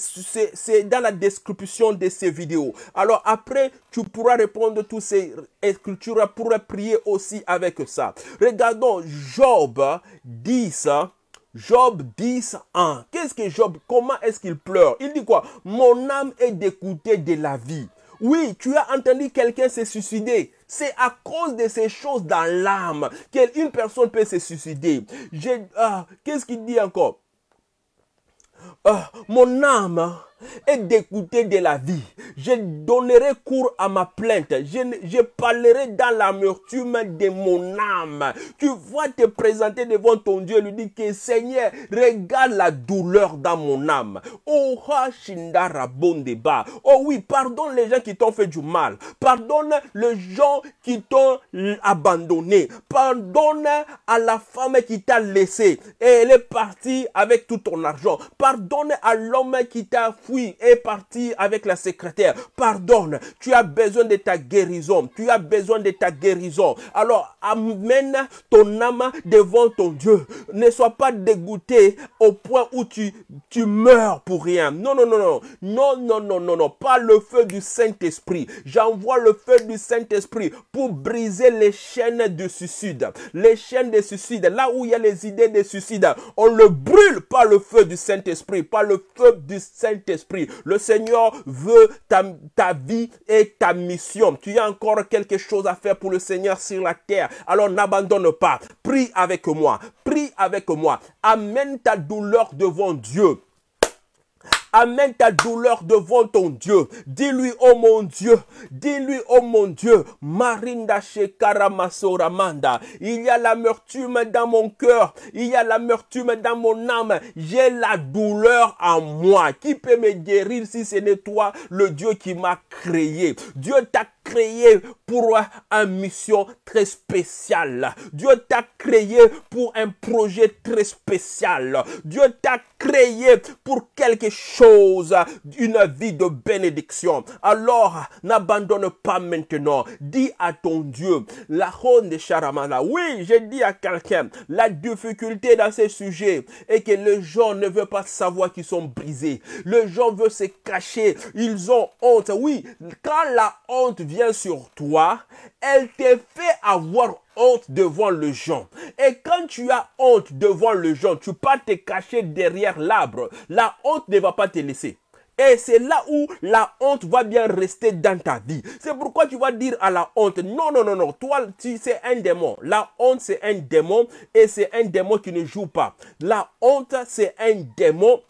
dans la description de ces vidéos. Alors après, tu pourras répondre à toutes ces écritures, pourras prier aussi avec ça. Regardons Job 10. Job 10, 1. Qu'est-ce que Job, comment est-ce qu'il pleure Il dit quoi Mon âme est dégoûtée de la vie. Oui, tu as entendu quelqu'un se suicider. C'est à cause de ces choses dans l'âme qu'une personne peut se suicider. Ah, qu'est-ce qu'il dit encore ah, Mon âme et d'écouter de la vie. Je donnerai cours à ma plainte. Je, parlerai dans l'amertume de mon âme. Tu vois te présenter devant ton Dieu et lui dire que Seigneur, regarde la douleur dans mon âme. Oh, ah, oh oui, pardonne les gens qui t'ont fait du mal. Pardonne les gens qui t'ont abandonné. Pardonne à la femme qui t'a laissé et elle est partie avec tout ton argent. Pardonne à l'homme qui t'a oui, est parti avec la secrétaire. Pardonne. Tu as besoin de ta guérison. Tu as besoin de ta guérison. Alors, amène ton âme devant ton Dieu. Ne sois pas dégoûté au point où tu, tu meurs pour rien. Non, non, non, non. Non, non, non, non, non. Pas le feu du Saint-Esprit. J'envoie le feu du Saint-Esprit pour briser les chaînes de suicide. Les chaînes de suicide. Là où il y a les idées de suicide, on le brûle par le feu du Saint-Esprit. Par le feu du Saint-Esprit. Le Seigneur veut ta, ta vie et ta mission. Tu as encore quelque chose à faire pour le Seigneur sur la terre. Alors n'abandonne pas. Prie avec moi. Prie avec moi. Amène ta douleur devant Dieu. Amène ta douleur devant ton Dieu. Dis-lui, oh mon Dieu, dis-lui, oh mon Dieu, Marinda Shekaramasoramanda, Il y a l'amertume dans mon cœur, il y a l'amertume dans mon âme. J'ai la douleur en moi. Qui peut me guérir si ce n'est toi, le Dieu qui m'a créé? Dieu t'a créé pour une mission très spéciale. Dieu t'a créé pour un projet très spécial. Dieu t'a créé pour quelque chose, une vie de bénédiction. Alors, n'abandonne pas maintenant. Dis à ton Dieu, la ronde de Charamana. Oui, j'ai dit à quelqu'un, la difficulté dans ces sujets est que les gens ne veulent pas savoir qu'ils sont brisés. Les gens veulent se cacher. Ils ont honte. Oui, quand la honte vient, sur toi, elle te fait avoir honte devant le gens. Et quand tu as honte devant le gens, tu peux te cacher derrière l'arbre. La honte ne va pas te laisser. Et c'est là où la honte va bien rester dans ta vie. C'est pourquoi tu vas dire à la honte, non, non, non, non, toi, tu, c'est un démon. La honte, c'est un démon et c'est un démon qui ne joue pas. La honte, c'est un démon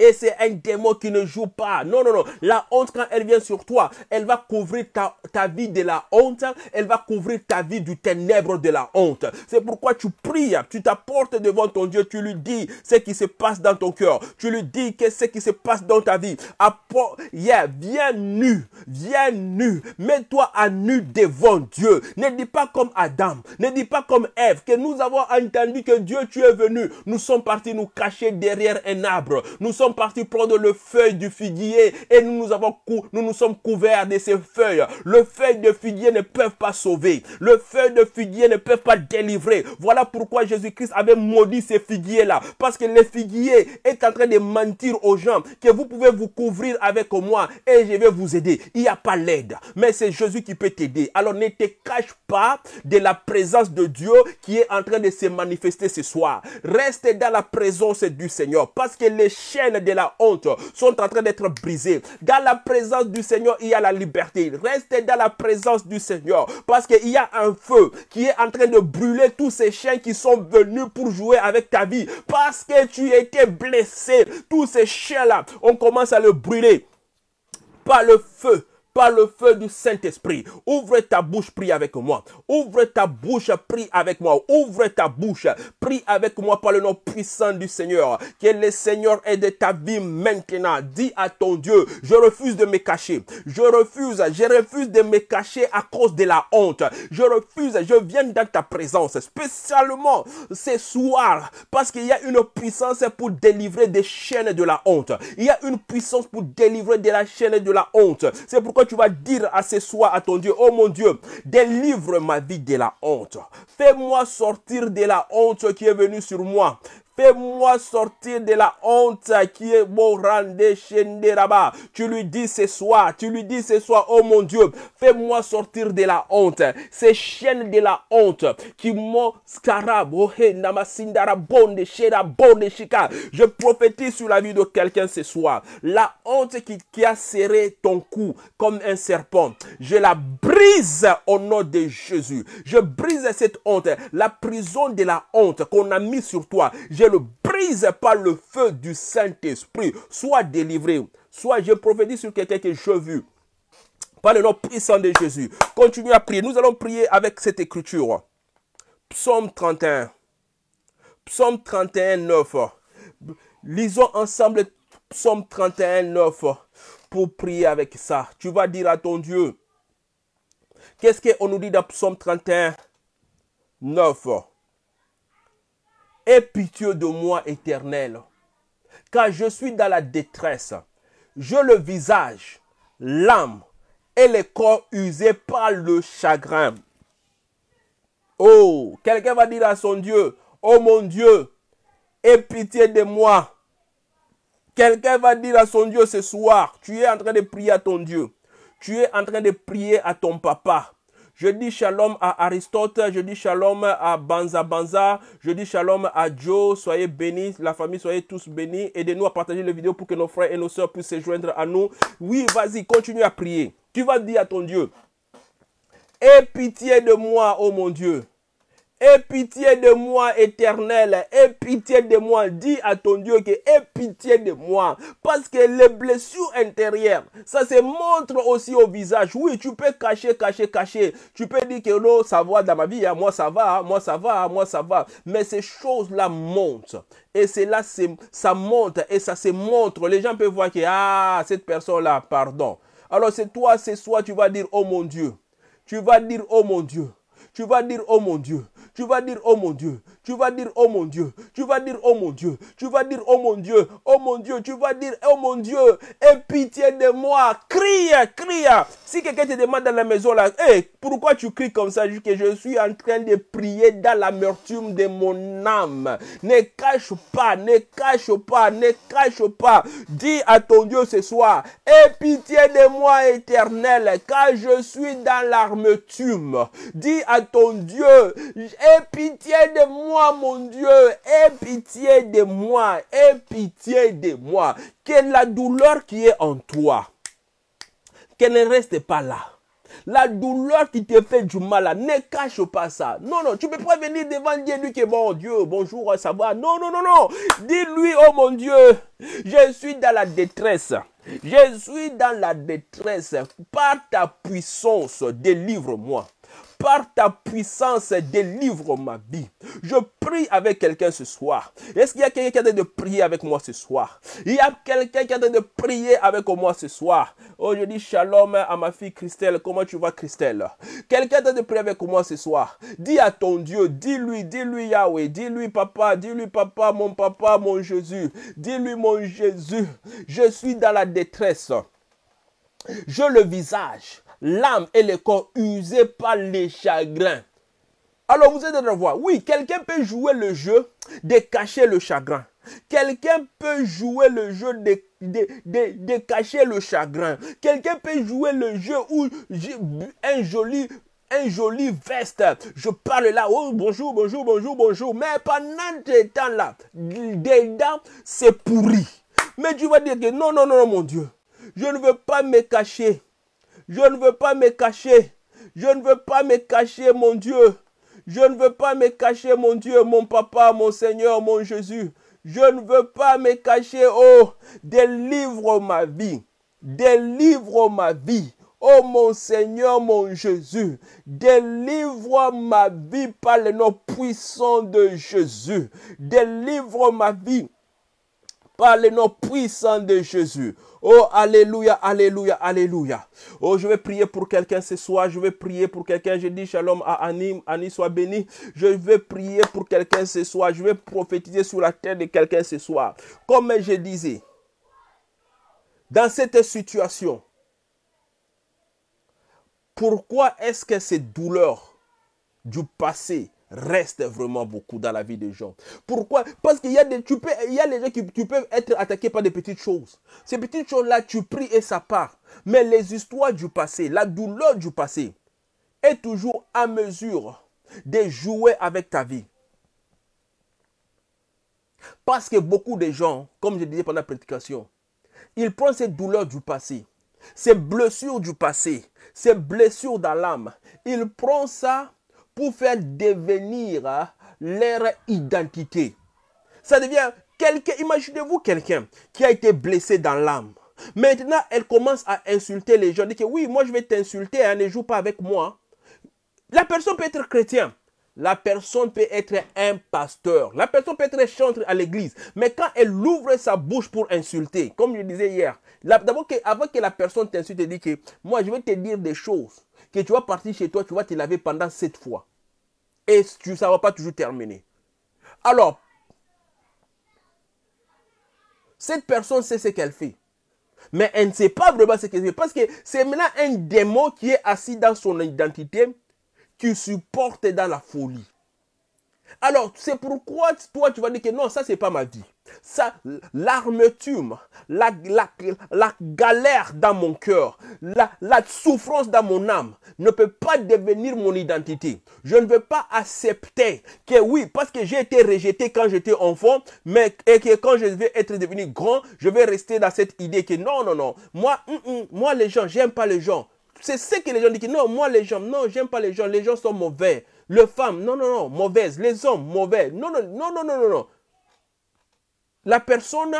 et c'est un démon qui ne joue pas. Non, non, non. La honte, quand elle vient sur toi, elle va couvrir ta, vie de la honte. Elle va couvrir ta vie du ténèbre de la honte. C'est pourquoi tu pries, tu t'apportes devant ton Dieu, tu lui dis ce qui se passe dans ton cœur. Tu lui dis ce qui se passe dans ta vie. Yeah, viens nu, viens nu. Mets-toi à nu devant Dieu. Ne dis pas comme Adam, ne dis pas comme Ève, que nous avons entendu que Dieu, tu es venu. Nous sommes partis nous cacher derrière un arbre. Nous sommes partis prendre le feuille du figuier et nous nous avons nous nous sommes couverts de ces feuilles. Le feuille de figuier ne peuvent pas sauver. Le feuille de figuier ne peuvent pas délivrer. Voilà pourquoi Jésus-Christ avait maudit ces figuiers-là. Parce que les figuiers est en train de mentir aux gens que vous pouvez vous couvrir avec moi et je vais vous aider. Il n'y a pas l'aide. Mais c'est Jésus qui peut t'aider. Alors ne te cache pas de la présence de Dieu qui est en train de se manifester ce soir. Reste dans la présence du Seigneur. Parce que les chaînes de la honte sont en train d'être brisés Dans la présence du Seigneur, il y a la liberté. Restez dans la présence du Seigneur parce qu'il y a un feu qui est en train de brûler tous ces chiens qui sont venus pour jouer avec ta vie parce que tu étais blessé. Tous ces chiens-là, on commence à le brûler par le feu par le feu du Saint-Esprit. Ouvre ta bouche, prie avec moi. Ouvre ta bouche, prie avec moi. Ouvre ta bouche, prie avec moi par le nom puissant du Seigneur. Que le Seigneur de ta vie maintenant. Dis à ton Dieu, je refuse de me cacher. Je refuse, je refuse de me cacher à cause de la honte. Je refuse, je viens dans ta présence, spécialement ce soir, parce qu'il y a une puissance pour délivrer des chaînes de la honte. Il y a une puissance pour délivrer de la chaîne de la honte. C'est pourquoi tu vas dire à ce soir à ton Dieu, oh mon Dieu, délivre ma vie de la honte. Fais-moi sortir de la honte qui est venue sur moi fais-moi sortir de la honte qui est là-bas. Tu lui dis ce soir, tu lui dis ce soir, oh mon Dieu, fais-moi sortir de la honte. Ces chaînes de la honte qui m'ont oh, je prophétise sur la vie de quelqu'un ce soir. La honte qui, qui a serré ton cou comme un serpent, je la brise au nom de Jésus. Je brise cette honte, la prison de la honte qu'on a mis sur toi. Je le brise par le feu du Saint-Esprit. Sois délivré. Soit je prophétise sur quelqu'un que je vu. Par le nom puissant de Jésus. Continue à prier. Nous allons prier avec cette écriture. Psaume 31. Psaume 31, 9. Lisons ensemble Psaume 31, 9 pour prier avec ça. Tu vas dire à ton Dieu, Qu'est-ce qu'on nous dit dans Psaume 31, 9 Aie pitié de moi, éternel, car je suis dans la détresse. Je le visage, l'âme et le corps usés par le chagrin. Oh, quelqu'un va dire à son Dieu, oh mon Dieu, aie pitié de moi. Quelqu'un va dire à son Dieu ce soir, tu es en train de prier à ton Dieu. Tu es en train de prier à ton papa. Je dis shalom à Aristote, je dis shalom à Banza Banza, je dis shalom à Joe, soyez bénis, la famille, soyez tous bénis. Aidez-nous à partager la vidéo pour que nos frères et nos sœurs puissent se joindre à nous. Oui, vas-y, continue à prier. Tu vas dire à ton Dieu, aie pitié de moi, oh mon Dieu. Aie pitié de moi, éternel. Aie pitié de moi. Dis à ton Dieu que aie pitié de moi. Parce que les blessures intérieures, ça se montre aussi au visage. Oui, tu peux cacher, cacher, cacher. Tu peux dire que non, ça va dans ma vie. Hein. Moi, ça va. Hein. Moi, ça va. Hein. Moi, ça va. Mais ces choses-là montent. Et cela, ça monte et ça se montre. Les gens peuvent voir que, ah, cette personne-là, pardon. Alors, c'est toi, c'est toi. tu vas dire, oh mon Dieu. Tu vas dire, oh mon Dieu. Tu vas dire, oh mon Dieu. Tu vas dire, oh mon Dieu, tu vas dire, oh mon Dieu, tu vas dire, oh mon Dieu, tu vas dire, oh mon Dieu, oh mon Dieu, tu vas dire, oh mon Dieu, aie pitié de moi, crie, crie. Si quelqu'un te demande dans la maison, là, hey, pourquoi tu cries comme ça, que je suis en train de prier dans l'amertume de mon âme. Ne cache pas, ne cache pas, ne cache pas. Dis à ton Dieu ce soir, aie pitié de moi, éternel, car je suis dans l'armetume. Dis à ton Dieu, aie pitié de moi mon Dieu, aie pitié de moi, aie pitié de moi. Que la douleur qui est en toi, qu'elle ne reste pas là. La douleur qui te fait du mal, ne cache pas ça. Non, non, tu peux pas venir devant Dieu, lui que bon Dieu, bonjour, ça savoir. Non, non, non, non. Dis-lui, oh mon Dieu, je suis dans la détresse. Je suis dans la détresse. Par ta puissance, délivre-moi. Par ta puissance, délivre ma vie. Je prie avec quelqu'un ce soir. Est-ce qu'il y a quelqu'un qui est en train de prier avec moi ce soir? Il y a quelqu'un qui est en train de prier avec moi ce soir. Oh, je dis shalom à ma fille Christelle. Comment tu vas, Christelle? Quelqu'un est en train de prier avec moi ce soir. Dis à ton Dieu, dis-lui, dis-lui Yahweh, dis-lui papa, dis-lui papa, mon papa, mon Jésus. Dis-lui mon Jésus, je suis dans la détresse. Je le visage l'âme et le corps usés par les chagrins. Alors vous êtes de voir, oui, quelqu'un peut jouer le jeu de cacher le chagrin. Quelqu'un peut jouer le jeu de, de, cacher le chagrin. Quelqu'un peut jouer le jeu où un joli un joli veste. Je parle là, oh bonjour, bonjour, bonjour, bonjour. Mais pendant ce temps-là, dedans, c'est pourri. Mais tu vas dire que non, non, non, mon Dieu. Je ne veux pas me cacher. Je ne veux pas me cacher. Je ne veux pas me cacher, mon Dieu. Je ne veux pas me cacher, mon Dieu, mon papa, mon Seigneur, mon Jésus. Je ne veux pas me cacher. Oh, délivre ma vie. Délivre ma vie. Oh mon Seigneur, mon Jésus, délivre ma vie par le nom puissant de Jésus. Délivre ma vie par le nom puissant de Jésus. Oh, alléluia, alléluia, alléluia. Oh, je vais prier pour quelqu'un ce soir. Je vais prier pour quelqu'un. Je dis shalom à Annie. Annie, soit béni. Je vais prier pour quelqu'un ce soir. Je vais prophétiser sur la terre de quelqu'un ce soir. Comme je disais, dans cette situation, pourquoi est-ce que ces douleurs du passé reste vraiment beaucoup dans la vie des gens. Pourquoi Parce qu'il y a des peux, il y a les gens qui tu peuvent être attaqués par des petites choses. Ces petites choses là, tu pries et ça part. Mais les histoires du passé, la douleur du passé est toujours à mesure de jouer avec ta vie. Parce que beaucoup de gens, comme je disais pendant la prédication, ils prennent ces douleurs du passé, ces blessures du passé, ces blessures dans l'âme. Ils prennent ça pour faire devenir hein, leur identité. Ça devient quelqu'un, imaginez-vous quelqu'un qui a été blessé dans l'âme. Maintenant, elle commence à insulter les gens. Elle dit que oui, moi je vais t'insulter, hein, ne joue pas avec moi. La personne peut être chrétien. La personne peut être un pasteur. La personne peut être chantre à l'église. Mais quand elle ouvre sa bouche pour insulter, comme je disais hier, d'abord avant que la personne t'insulte, elle dit que moi je vais te dire des choses que tu vas partir chez toi, tu vas te laver pendant sept fois. Et ça ne va pas toujours terminer. Alors, cette personne sait ce qu'elle fait. Mais elle ne sait pas vraiment ce qu'elle fait. Parce que c'est maintenant un démon qui est assis dans son identité, qui supporte dans la folie. Alors, c'est pourquoi toi, tu vas dire que non, ça, c'est pas ma vie. Ça, l'armetume, la, la, galère dans mon cœur, la, souffrance dans mon âme ne peut pas devenir mon identité. Je ne veux pas accepter que oui, parce que j'ai été rejeté quand j'étais enfant, mais et que quand je vais être devenu grand, je vais rester dans cette idée que non, non, non. Moi, mm, mm, moi, les gens, j'aime pas les gens. C'est ce que les gens disent. Non, moi, les gens, non, j'aime pas les gens. Les gens sont mauvais. Les femmes, non, non, non, mauvaises. Les hommes, mauvais. Non, non, non, non, non, non, La personne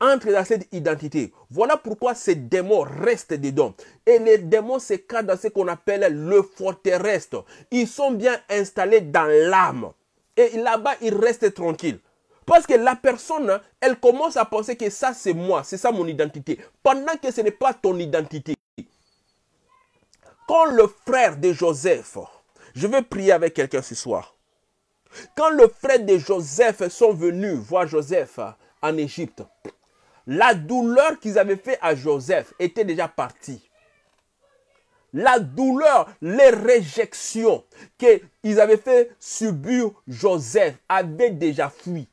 entre dans cette identité. Voilà pourquoi ces démons restent dedans. Et les démons se cadrent dans ce qu'on appelle le forteresse. Ils sont bien installés dans l'âme. Et là-bas, ils restent tranquilles. Parce que la personne, elle commence à penser que ça, c'est moi, c'est ça mon identité. Pendant que ce n'est pas ton identité. Quand le frère de Joseph, je vais prier avec quelqu'un ce soir. Quand le frère de Joseph sont venus voir Joseph en Égypte, la douleur qu'ils avaient fait à Joseph était déjà partie. La douleur, les réjections qu'ils avaient fait subir Joseph avaient déjà fui.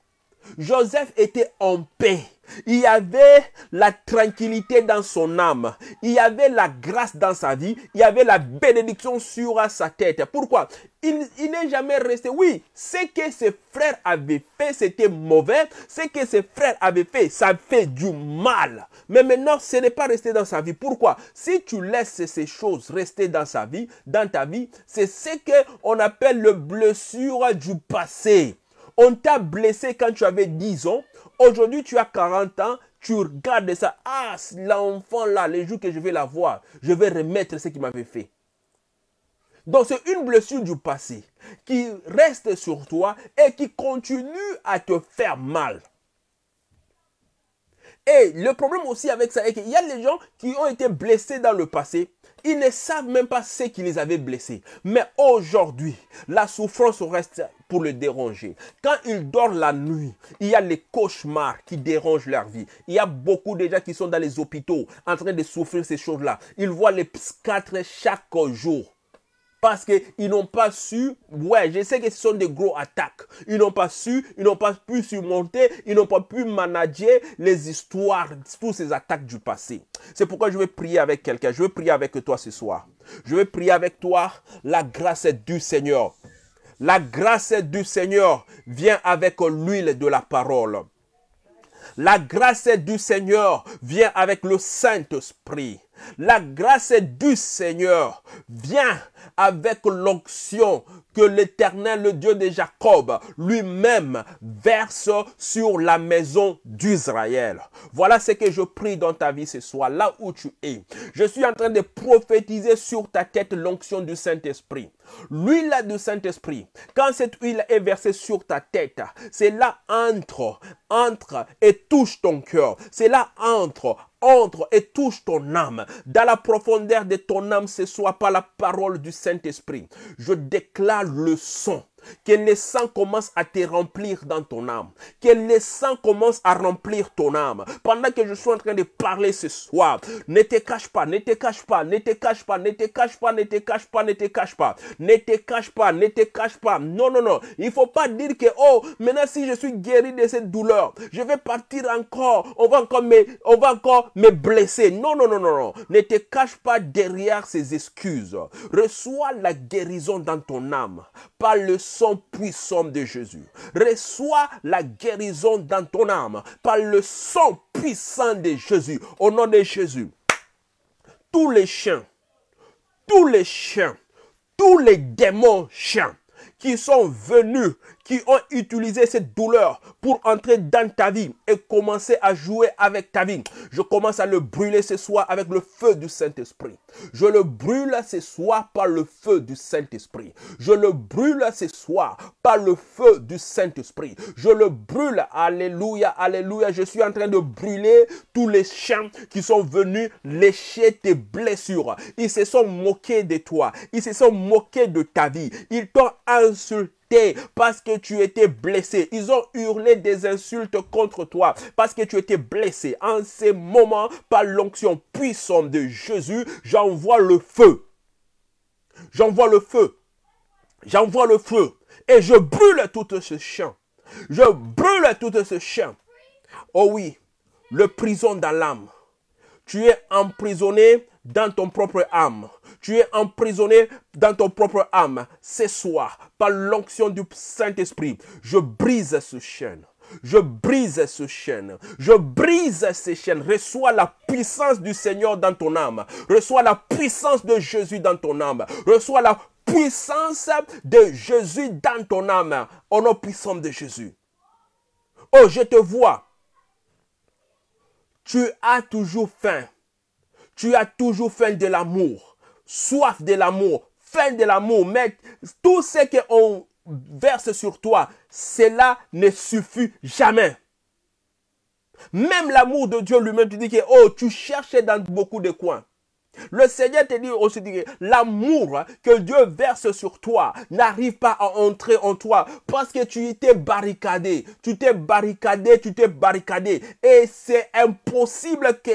Joseph était en paix. Il y avait la tranquillité dans son âme. Il y avait la grâce dans sa vie. Il y avait la bénédiction sur sa tête. Pourquoi il, n'est jamais resté. Oui, ce que ses frères avaient fait, c'était mauvais. Ce que ses frères avaient fait, ça fait du mal. Mais maintenant, ce n'est pas resté dans sa vie. Pourquoi Si tu laisses ces choses rester dans sa vie, dans ta vie, c'est ce qu'on appelle le blessure du passé. On t'a blessé quand tu avais 10 ans. Aujourd'hui, tu as 40 ans. Tu regardes ça. Ah, l'enfant là, le jour que je vais la voir, je vais remettre ce qu'il m'avait fait. Donc c'est une blessure du passé qui reste sur toi et qui continue à te faire mal. Et le problème aussi avec ça est qu'il y a des gens qui ont été blessés dans le passé ils ne savent même pas ce qui les avait blessés. Mais aujourd'hui, la souffrance reste pour le déranger. Quand ils dorment la nuit, il y a les cauchemars qui dérangent leur vie. Il y a beaucoup de gens qui sont dans les hôpitaux en train de souffrir ces choses-là. Ils voient les psychiatres chaque jour parce qu'ils n'ont pas su, ouais, je sais que ce sont des gros attaques. Ils n'ont pas su, ils n'ont pas pu surmonter, ils n'ont pas pu manager les histoires, toutes ces attaques du passé. C'est pourquoi je vais prier avec quelqu'un, je vais prier avec toi ce soir. Je vais prier avec toi, la grâce du Seigneur. La grâce du Seigneur vient avec l'huile de la parole. La grâce du Seigneur vient avec le Saint-Esprit. La grâce du Seigneur vient avec l'onction que l'Éternel, le Dieu de Jacob, lui-même verse sur la maison d'Israël. Voilà ce que je prie dans ta vie ce soir, là où tu es. Je suis en train de prophétiser sur ta tête l'onction du Saint-Esprit. L'huile du Saint-Esprit, quand cette huile est versée sur ta tête, cela entre, entre et touche ton cœur. Cela entre, entre et touche ton âme. Dans la profondeur de ton âme ce soit par la parole du Saint-Esprit, je déclare le son que le sang commence à te remplir dans ton âme. Que le sang commence à remplir ton âme. Pendant que je suis en train de parler ce soir, ne te cache pas, ne te cache pas, ne te cache pas, ne te cache pas, ne te cache pas, ne te cache pas, ne te cache pas, ne te cache pas. Non, non, non. Il faut pas dire que, oh, maintenant si je suis guéri de cette douleur, je vais partir encore. On va encore me, on va encore me blesser. Non, non, non, non, non. Ne te cache pas derrière ces excuses. Reçois la guérison dans ton âme. Par le sang puissant de Jésus. Reçois la guérison dans ton âme par le sang puissant de Jésus. Au nom de Jésus, tous les chiens, tous les chiens, tous les démons chiens qui sont venus, qui ont utilisé cette douleur pour entrer dans ta vie et commencer à jouer avec ta vie. Je commence à le brûler ce soir avec le feu du Saint-Esprit. Je le brûle ce soir par le feu du Saint-Esprit. Je le brûle ce soir par le feu du Saint-Esprit. Je le brûle. Alléluia, alléluia. Je suis en train de brûler tous les chiens qui sont venus lécher tes blessures. Ils se sont moqués de toi. Ils se sont moqués de ta vie. Ils t'ont insulté parce que tu étais blessé. Ils ont hurlé des insultes contre toi parce que tu étais blessé. En ces moments, par l'onction puissante de Jésus, j'envoie le feu. J'envoie le feu. J'envoie le feu. Et je brûle tout ce champ. Je brûle tout ce champ. Oh oui, le prison dans l'âme. Tu es emprisonné dans ton propre âme. Tu es emprisonné dans ton propre âme. Ce soir, par l'onction du Saint-Esprit, je brise ce chêne. Je brise ce chêne. Je brise ce chaînes. Reçois la puissance du Seigneur dans ton âme. Reçois la puissance de Jésus dans ton âme. Reçois la puissance de Jésus dans ton âme. Au nom puissant de Jésus. Oh, je te vois. Tu as toujours faim. Tu as toujours faim de l'amour, soif de l'amour, faim de l'amour. Mais tout ce qu'on verse sur toi, cela ne suffit jamais. Même l'amour de Dieu lui-même, tu dis que, oh, tu cherchais dans beaucoup de coins. Le Seigneur te dit aussi, l'amour que Dieu verse sur toi n'arrive pas à entrer en toi parce que tu t'es barricadé, tu t'es barricadé, tu t'es barricadé. Et c'est impossible que,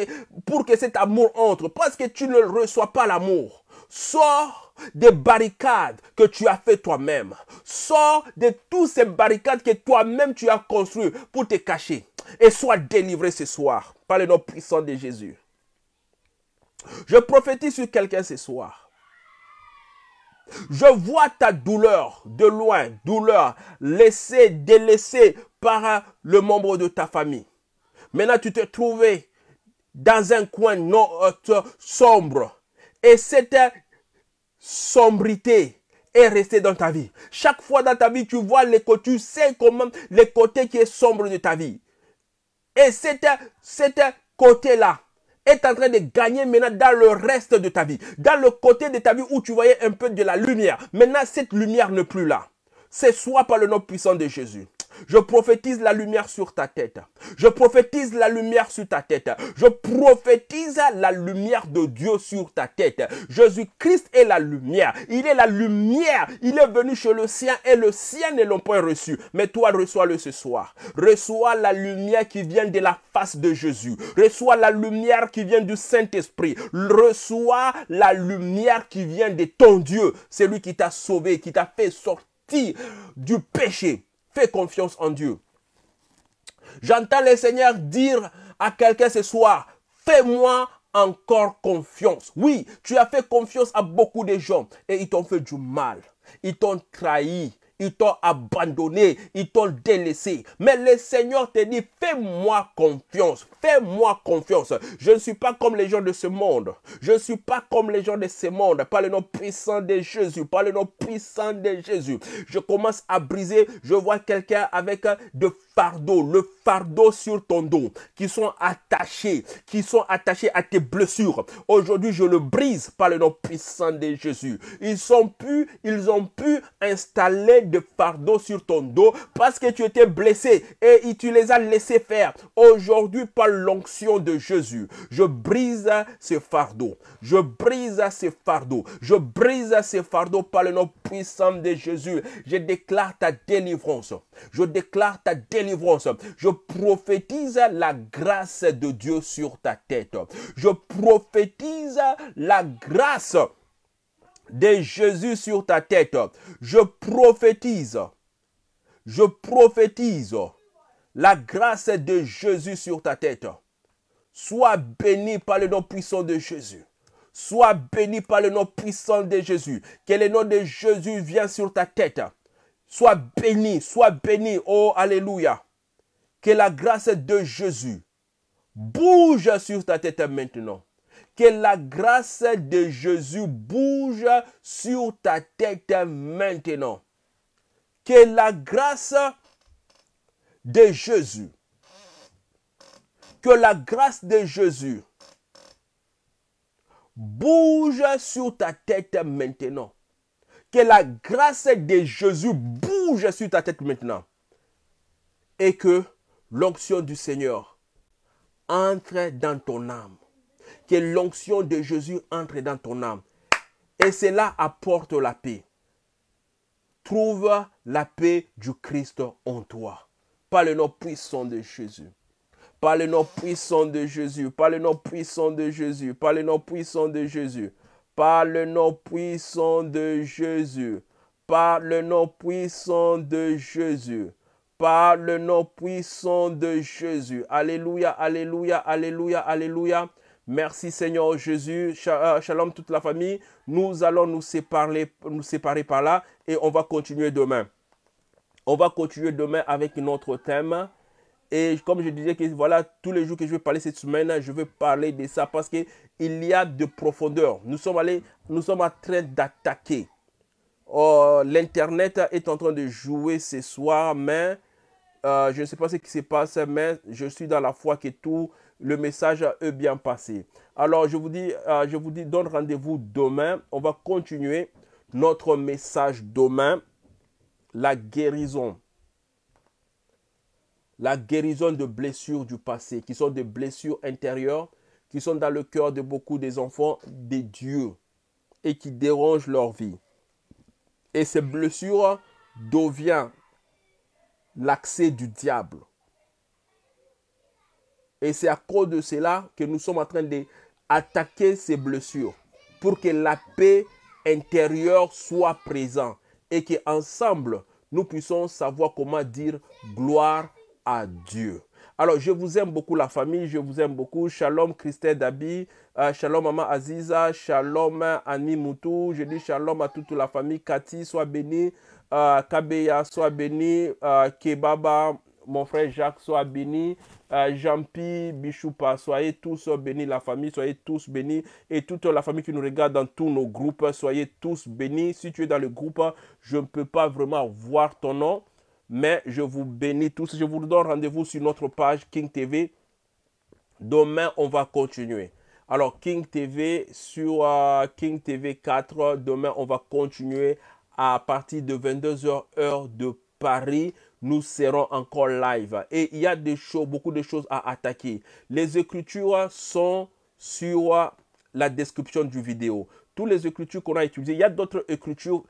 pour que cet amour entre parce que tu ne reçois pas l'amour. Sors des barricades que tu as fait toi-même. Sors de toutes ces barricades que toi-même tu as construites pour te cacher. Et sois délivré ce soir par le nom puissant de Jésus. Je prophétise sur quelqu'un ce soir. Je vois ta douleur de loin, douleur laissée, délaissée par le membre de ta famille. Maintenant, tu te trouves dans un coin euh, sombre. Et cette sombrité est restée dans ta vie. Chaque fois dans ta vie, tu vois les côtés, tu sais comment les côtés qui sont sombres de ta vie. Et c'est cet côté-là est en train de gagner maintenant dans le reste de ta vie, dans le côté de ta vie où tu voyais un peu de la lumière. Maintenant, cette lumière n'est plus là. C'est soit par le nom puissant de Jésus. Je prophétise la lumière sur ta tête. Je prophétise la lumière sur ta tête. Je prophétise la lumière de Dieu sur ta tête. Jésus-Christ est la lumière. Il est la lumière. Il est venu chez le sien et le sien ne l'ont point reçu. Mais toi, reçois-le ce soir. Reçois la lumière qui vient de la face de Jésus. Reçois la lumière qui vient du Saint-Esprit. Reçois la lumière qui vient de ton Dieu. Celui qui t'a sauvé, qui t'a fait sortir du péché Fais confiance en Dieu. J'entends le Seigneur dire à quelqu'un ce soir, fais-moi encore confiance. Oui, tu as fait confiance à beaucoup de gens et ils t'ont fait du mal. Ils t'ont trahi ils t'ont abandonné, ils t'ont délaissé. Mais le Seigneur te dit, fais-moi confiance, fais-moi confiance. Je ne suis pas comme les gens de ce monde. Je ne suis pas comme les gens de ce monde. Par le nom puissant de Jésus, par le nom puissant de Jésus. Je commence à briser, je vois quelqu'un avec de fardeaux, le fardeau sur ton dos, qui sont attachés, qui sont attachés à tes blessures. Aujourd'hui, je le brise par le nom puissant de Jésus. Ils sont pu, ils ont pu installer de fardeau sur ton dos parce que tu étais blessé et tu les as laissés faire. Aujourd'hui, par l'onction de Jésus, je brise ce fardeau. Je brise ce fardeau. Je brise ce fardeau par le nom puissant de Jésus. Je déclare ta délivrance. Je déclare ta délivrance. Je prophétise la grâce de Dieu sur ta tête. Je prophétise la grâce de Jésus sur ta tête. Je prophétise, je prophétise la grâce de Jésus sur ta tête. Sois béni par le nom puissant de Jésus. Sois béni par le nom puissant de Jésus. Que le nom de Jésus vienne sur ta tête. Sois béni, sois béni. Oh, alléluia. Que la grâce de Jésus bouge sur ta tête maintenant que la grâce de Jésus bouge sur ta tête maintenant. Que la grâce de Jésus, que la grâce de Jésus bouge sur ta tête maintenant. Que la grâce de Jésus bouge sur ta tête maintenant. Et que l'onction du Seigneur entre dans ton âme que l'onction de Jésus entre dans ton âme. Et cela apporte la paix. Trouve la paix du Christ en toi. Par le nom puissant de Jésus. Par le nom puissant de Jésus. Par le nom puissant de Jésus. Par le nom puissant de Jésus. Par le nom puissant de Jésus. Par le nom puissant de Jésus par le nom puissant de Jésus. Alléluia, alléluia, alléluia, alléluia. Merci Seigneur Jésus. Euh, shalom toute la famille. Nous allons nous séparer, nous séparer par là et on va continuer demain. On va continuer demain avec notre thème. Et comme je disais que voilà, tous les jours que je vais parler cette semaine, je vais parler de ça parce qu'il y a de profondeur. Nous sommes allés, nous sommes en train d'attaquer. Oh, L'Internet est en train de jouer ce soir, mais euh, je ne sais pas ce qui se passe, mais je suis dans la foi que tout le message a eux bien passé. Alors, je vous dis, euh, je vous dis, donne rendez-vous demain. On va continuer notre message demain, la guérison. La guérison de blessures du passé, qui sont des blessures intérieures, qui sont dans le cœur de beaucoup des enfants des dieux et qui dérangent leur vie. Et ces blessures deviennent l'accès du diable. Et c'est à cause de cela que nous sommes en train d'attaquer ces blessures pour que la paix intérieure soit présente et qu'ensemble, nous puissions savoir comment dire gloire à Dieu. Alors, je vous aime beaucoup la famille, je vous aime beaucoup. Shalom Christelle Dabi, euh, shalom Maman Aziza, shalom Annie Moutou. Je dis shalom à toute la famille. Cathy, sois bénie. Euh, Kabeya, sois bénie. Euh, Kebaba, mon frère Jacques soit béni, euh, Jean-Pierre Bichoupa, soyez tous bénis, la famille, soyez tous bénis, et toute la famille qui nous regarde dans tous nos groupes, soyez tous bénis. Si tu es dans le groupe, je ne peux pas vraiment voir ton nom, mais je vous bénis tous. Je vous donne rendez-vous sur notre page King TV. Demain, on va continuer. Alors, King TV sur euh, King TV 4, demain, on va continuer à partir de 22h heure de Paris nous serons encore live. Et il y a des choses, beaucoup de choses à attaquer. Les écritures sont sur la description du vidéo. Toutes les écritures qu'on a utilisées, il y a d'autres écritures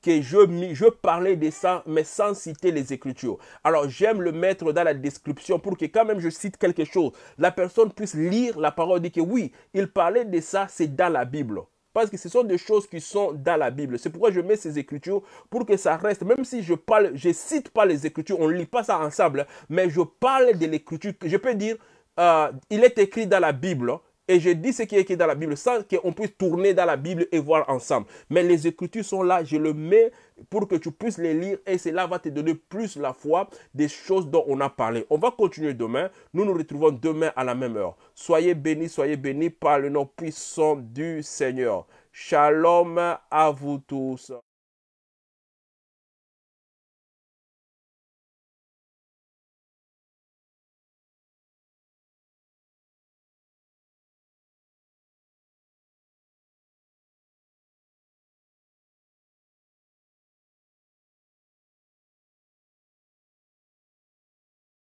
que je, je parlais de ça, mais sans citer les écritures. Alors, j'aime le mettre dans la description pour que quand même je cite quelque chose, la personne puisse lire la parole et dire que oui, il parlait de ça, c'est dans la Bible. Parce que ce sont des choses qui sont dans la Bible. C'est pourquoi je mets ces écritures pour que ça reste. Même si je parle, je cite pas les écritures, on ne lit pas ça ensemble, mais je parle de l'écriture. Je peux dire, euh, il est écrit dans la Bible et je dis ce qui est écrit dans la Bible sans qu'on puisse tourner dans la Bible et voir ensemble. Mais les Écritures sont là, je le mets pour que tu puisses les lire et cela va te donner plus la foi des choses dont on a parlé. On va continuer demain. Nous nous retrouvons demain à la même heure. Soyez bénis, soyez bénis par le nom puissant du Seigneur. Shalom à vous tous.